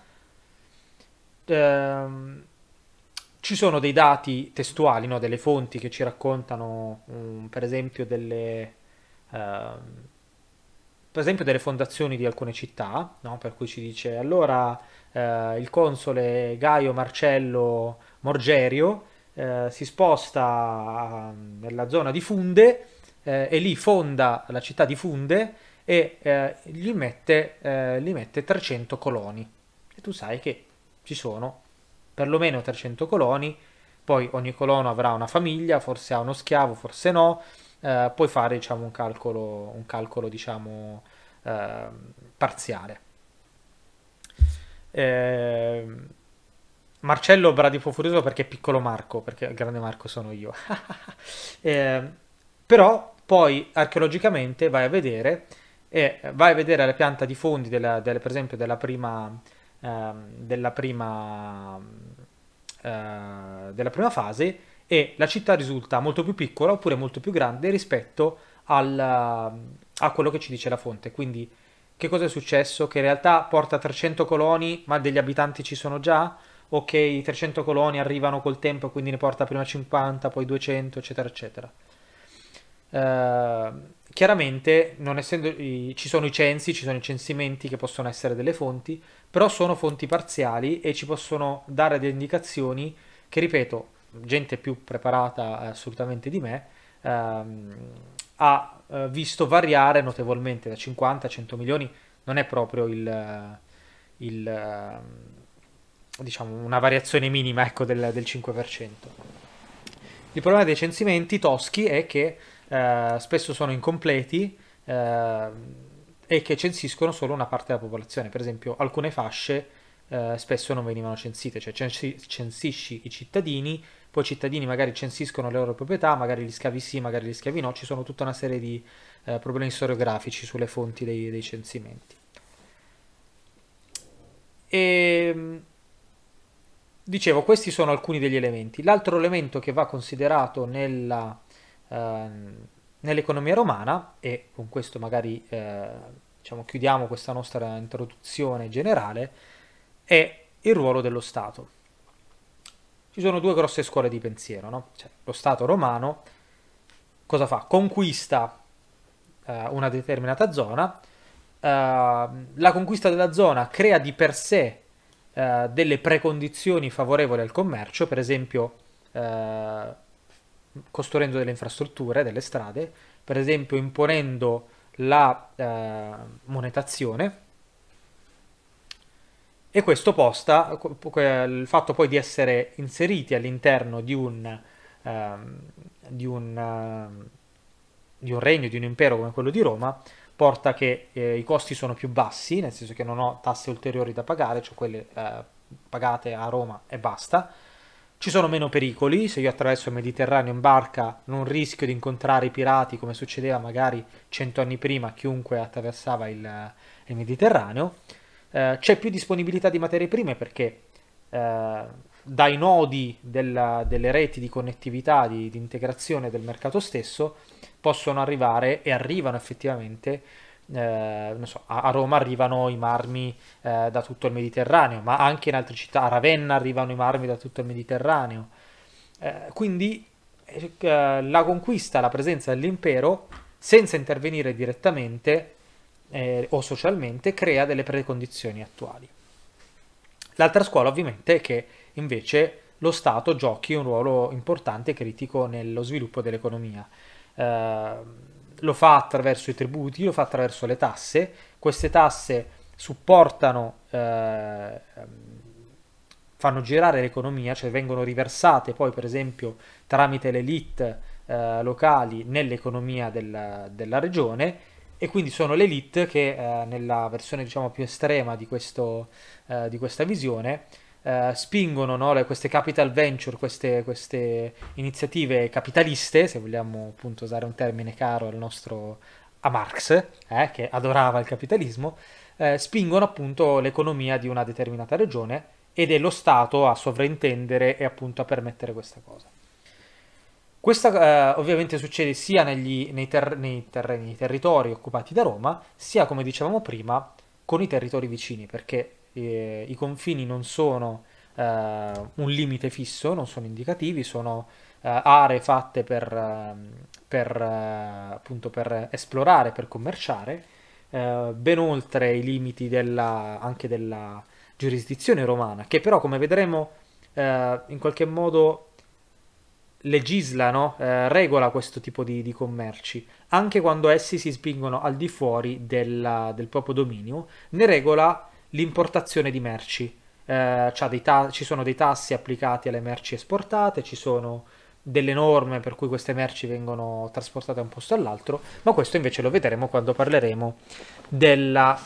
Eh, ci sono dei dati testuali, no? delle fonti che ci raccontano, um, per esempio, delle... Uh, per esempio delle fondazioni di alcune città, no? per cui ci dice allora eh, il console Gaio Marcello Morgerio eh, si sposta mm, nella zona di Funde eh, e lì fonda la città di Funde e eh, gli mette, eh, gli mette 300 coloni. E tu sai che ci sono perlomeno 300 coloni, poi ogni colono avrà una famiglia, forse ha uno schiavo, forse no, eh, puoi fare diciamo, un calcolo, un calcolo diciamo, eh, parziale. Eh, Marcello Bradipo Furioso perché piccolo Marco, perché grande Marco sono io. eh, però poi archeologicamente vai a vedere e vai a vedere la pianta di fondi della, della, per esempio della prima Ehm, della prima, eh, della prima fase e la città risulta molto più piccola oppure molto più grande rispetto al, eh, a quello che ci dice la fonte. Quindi che cosa è successo? Che in realtà porta 300 coloni ma degli abitanti ci sono già o che i 300 coloni arrivano col tempo e quindi ne porta prima 50, poi 200, eccetera, eccetera. Uh, chiaramente, non essendo, ci sono i censi, ci sono i censimenti che possono essere delle fonti, però sono fonti parziali e ci possono dare delle indicazioni che, ripeto, gente più preparata eh, assolutamente di me ehm, ha eh, visto variare notevolmente da 50 a 100 milioni, non è proprio il, eh, il ehm, diciamo una variazione minima ecco, del, del 5%. Il problema dei censimenti toschi è che eh, spesso sono incompleti, eh, e che censiscono solo una parte della popolazione. Per esempio, alcune fasce eh, spesso non venivano censite, cioè censisci i cittadini, poi i cittadini magari censiscono le loro proprietà, magari gli scavi sì, magari gli scavi no, ci sono tutta una serie di eh, problemi storiografici sulle fonti dei, dei censimenti. E, ehm, dicevo, questi sono alcuni degli elementi. L'altro elemento che va considerato nella... Ehm, nell'economia romana, e con questo magari eh, diciamo, chiudiamo questa nostra introduzione generale, è il ruolo dello Stato. Ci sono due grosse scuole di pensiero, no? cioè, lo Stato romano cosa fa? Conquista eh, una determinata zona, eh, la conquista della zona crea di per sé eh, delle precondizioni favorevoli al commercio, per esempio eh, costruendo delle infrastrutture, delle strade, per esempio imponendo la eh, monetazione e questo posta il fatto poi di essere inseriti all'interno di un, eh, di, un, ehm, di un regno, di un impero come quello di Roma, porta che eh, i costi sono più bassi, nel senso che non ho tasse ulteriori da pagare, cioè quelle eh, pagate a Roma e basta, ci sono meno pericoli, se io attraverso il Mediterraneo in barca non rischio di incontrare i pirati come succedeva magari cento anni prima chiunque attraversava il, eh, il Mediterraneo. Eh, c'è più disponibilità di materie prime perché eh, dai nodi della, delle reti di connettività, di, di integrazione del mercato stesso, possono arrivare e arrivano effettivamente eh, so, a Roma arrivano i marmi eh, da tutto il Mediterraneo, ma anche in altre città, a Ravenna arrivano i marmi da tutto il Mediterraneo. Eh, quindi eh, eh, la conquista, la presenza dell'impero, senza intervenire direttamente eh, o socialmente, crea delle precondizioni attuali. L'altra scuola ovviamente è che invece lo Stato giochi un ruolo importante e critico nello sviluppo dell'economia. Uh, lo fa attraverso i tributi, lo fa attraverso le tasse, queste tasse supportano, eh, fanno girare l'economia, cioè vengono riversate poi per esempio tramite le elite eh, locali nell'economia della, della, regione e quindi sono le elite che eh, nella versione diciamo più estrema di, questo, eh, di questa visione eh, spingono no, le, queste capital venture, queste, queste, iniziative capitaliste, se vogliamo appunto usare un termine caro al nostro a Marx, eh, che adorava il capitalismo, eh, spingono appunto l'economia di una determinata regione ed è lo Stato a sovraintendere e appunto a permettere questa cosa. Questa eh, ovviamente succede sia negli, nei, ter- nei, terreni, nei territori occupati da Roma, sia come dicevamo prima con i territori vicini, perché eh, i confini non sono eh, un limite fisso, non sono indicativi, sono eh, aree fatte per, ehm, per, eh, appunto per esplorare, per commerciare, eh, ben oltre i limiti della, anche della giurisdizione romana, che però come vedremo in qualche modo legisla, eh, regola questo tipo di, di, commerci, anche quando essi si spingono al di fuori della, del proprio dominio, ne regola l'importazione di merci. Eh, ta- ci sono dei tassi applicati alle merci esportate, ci sono delle norme per cui queste merci vengono trasportate da un posto all'altro, ma questo invece lo vedremo quando parleremo della,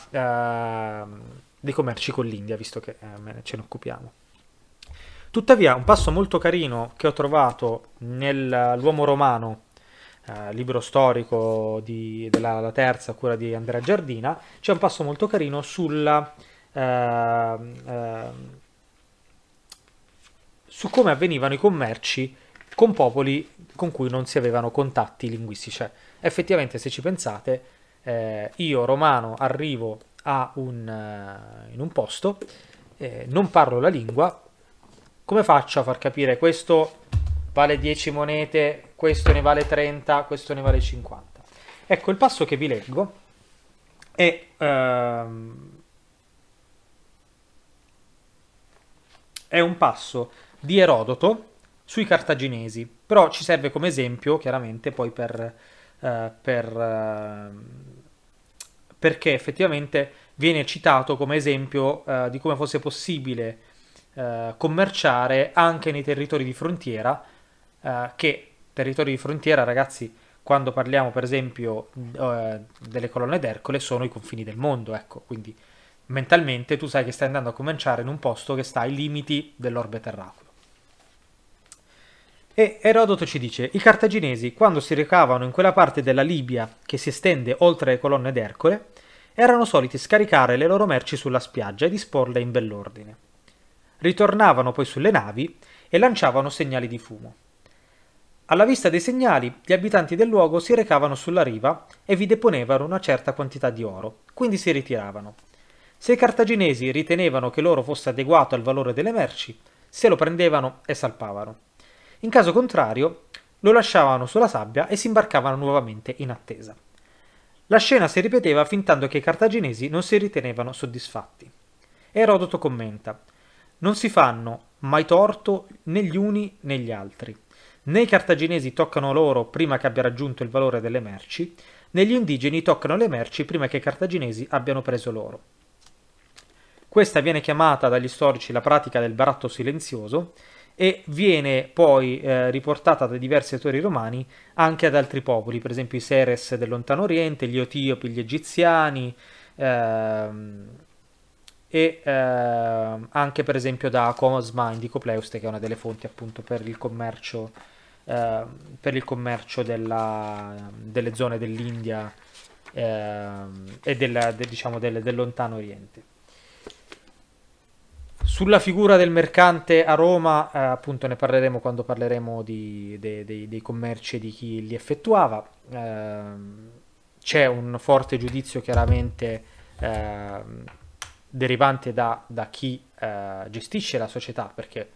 eh, dei commerci con l'India, visto che eh, ce ne occupiamo. Tuttavia, un passo molto carino che ho trovato nell'Uomo eh, Romano, eh, libro storico di, della terza cura di Andrea Giardina, c'è un passo molto carino sulla Ehm, ehm, su come avvenivano i commerci con popoli con cui non si avevano contatti linguistici. Cioè, effettivamente, se ci pensate, eh, io romano arrivo un, uh, in un posto, eh, non parlo la lingua, come faccio a far capire questo vale 10 monete, questo ne vale 30, questo ne vale 50? Ecco, il passo che vi leggo è... Uh, è un passo di Erodoto sui cartaginesi, però ci serve come esempio chiaramente poi per, eh, per eh, perché effettivamente viene citato come esempio eh, di come fosse possibile eh, commerciare anche nei territori di frontiera, eh, che territori di frontiera ragazzi quando parliamo per esempio eh, delle colonne d'Ercole sono i confini del mondo, ecco, quindi mentalmente tu sai che stai andando a cominciare in un posto che sta ai limiti dell'orbe terracolo. E Erodoto ci dice, i cartaginesi, quando si recavano in quella parte della Libia che si estende oltre le colonne d'Ercole, erano soliti scaricare le loro merci sulla spiaggia e disporle in bell'ordine. Ritornavano poi sulle navi e lanciavano segnali di fumo. Alla vista dei segnali, gli abitanti del luogo si recavano sulla riva e vi deponevano una certa quantità di oro, quindi si ritiravano. Se i cartaginesi ritenevano che l'oro fosse adeguato al valore delle merci, se lo prendevano e salpavano. In caso contrario, lo lasciavano sulla sabbia e si imbarcavano nuovamente in attesa. La scena si ripeteva fin che i cartaginesi non si ritenevano soddisfatti. Erodoto commenta: Non si fanno mai torto né gli uni né gli altri. Né i cartaginesi toccano l'oro prima che abbia raggiunto il valore delle merci, né gli indigeni toccano le merci prima che i cartaginesi abbiano preso l'oro. Questa viene chiamata dagli storici la pratica del baratto silenzioso e viene poi eh, riportata da diversi autori romani anche ad altri popoli, per esempio i Seres del Lontano Oriente, gli Etiopi, gli Egiziani ehm, e ehm, anche per esempio da Cosma in Dicopleuste, che è una delle fonti appunto per il commercio, ehm, per il commercio della, delle zone dell'India ehm, e della, de, diciamo del, del Lontano Oriente. Sulla figura del mercante a Roma, eh, appunto, ne parleremo quando parleremo di, de, de, dei commerci e di chi li effettuava. Eh, c'è un forte giudizio chiaramente eh, derivante da, da chi eh, gestisce la società, perché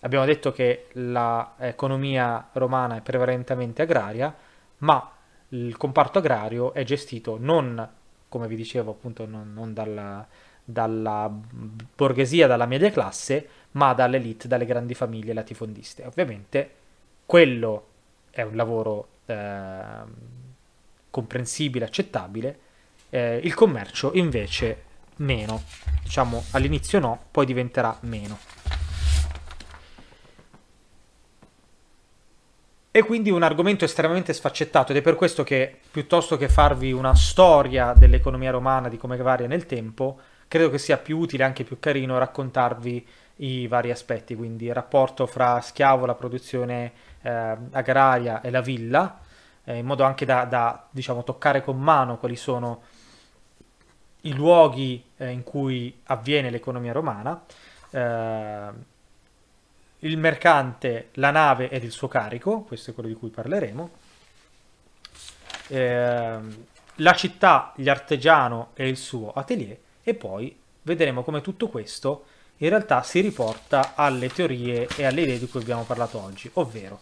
abbiamo detto che l'economia romana è prevalentemente agraria, ma il comparto agrario è gestito non, come vi dicevo, appunto, non, non dalla dalla borghesia, dalla media classe, ma dall'elite, dalle grandi famiglie latifondiste. Ovviamente quello è un lavoro eh, comprensibile, accettabile, eh, il commercio invece meno, diciamo all'inizio no, poi diventerà meno. E quindi un argomento estremamente sfaccettato ed è per questo che piuttosto che farvi una storia dell'economia romana, di come varia nel tempo, credo che sia più utile, anche più carino, raccontarvi i vari aspetti, quindi il rapporto fra schiavo, la produzione eh, agraria e la villa, eh, in modo anche da, da diciamo, toccare con mano quali sono i luoghi eh, in cui avviene l'economia romana, eh, il mercante, la nave ed il suo carico, questo è quello di cui parleremo, ehm, la città, gli l'artigiano e il suo atelier, e poi vedremo come tutto questo in realtà si riporta alle teorie e alle idee di cui abbiamo parlato oggi, ovvero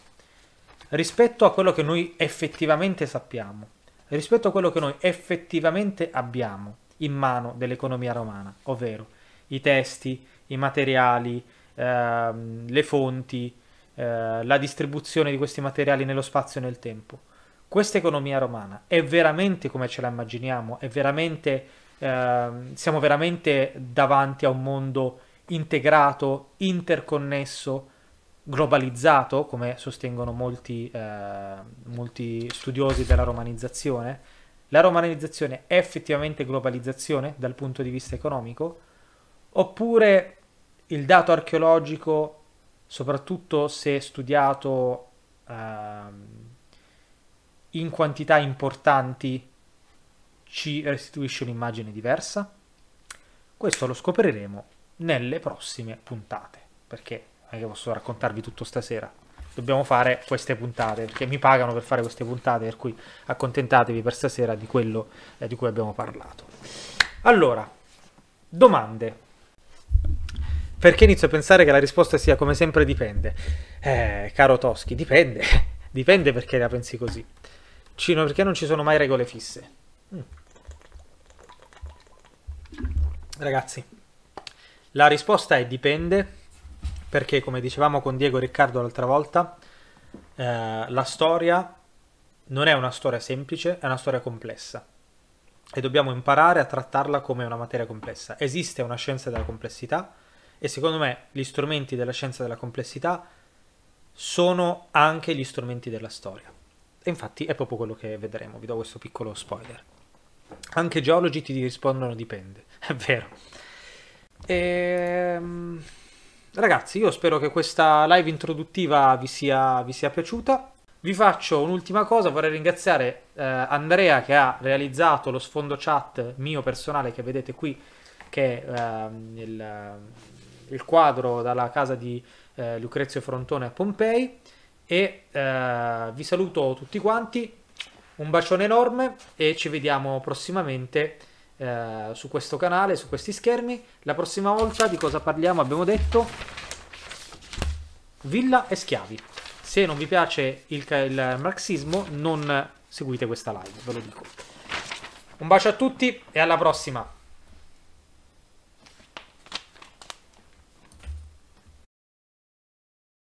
rispetto a quello che noi effettivamente sappiamo, rispetto a quello che noi effettivamente abbiamo in mano dell'economia romana, ovvero i testi, i materiali, ehm, le fonti, eh, la distribuzione di questi materiali nello spazio e nel tempo. Questa economia romana è veramente come ce la immaginiamo, è veramente eh, siamo veramente davanti a un mondo integrato, interconnesso, globalizzato, come sostengono molti, eh, molti studiosi della romanizzazione. La romanizzazione è effettivamente globalizzazione dal punto di vista economico? Oppure il dato archeologico, soprattutto se studiato eh, in quantità importanti, ci restituisce un'immagine diversa? Questo lo scopriremo nelle prossime puntate, perché non è che posso raccontarvi tutto stasera. Dobbiamo fare queste puntate, perché mi pagano per fare queste puntate, per cui accontentatevi per stasera di quello eh, di cui abbiamo parlato. Allora, domande. Perché inizio a pensare che la risposta sia come sempre dipende? Eh, caro Toschi, dipende. dipende perché la pensi così. Cino, perché non ci sono mai regole fisse? Mm. Ragazzi, la risposta è dipende, perché come dicevamo con Diego e Riccardo l'altra volta, eh, la storia non è una storia semplice, è una storia complessa e dobbiamo imparare a trattarla come una materia complessa. Esiste una scienza della complessità e secondo me gli strumenti della scienza della complessità sono anche gli strumenti della storia. E infatti è proprio quello che vedremo, vi do questo piccolo spoiler. Anche geologi ti rispondono dipende. è vero. Ehm, ragazzi, io spero che questa live introduttiva vi sia, vi sia piaciuta. Vi faccio un'ultima cosa, vorrei ringraziare eh, Andrea che ha realizzato lo sfondo chat mio personale che vedete qui, che è eh, il, il, quadro dalla casa di eh, Lucrezio Frontone a Pompei. E eh, vi saluto tutti quanti, un bacione enorme e ci vediamo prossimamente eh, su questo canale, su questi schermi. La prossima volta di cosa parliamo abbiamo detto villa e schiavi. Se non vi piace il, il marxismo non seguite questa live, ve lo dico. Un bacio a tutti e alla prossima!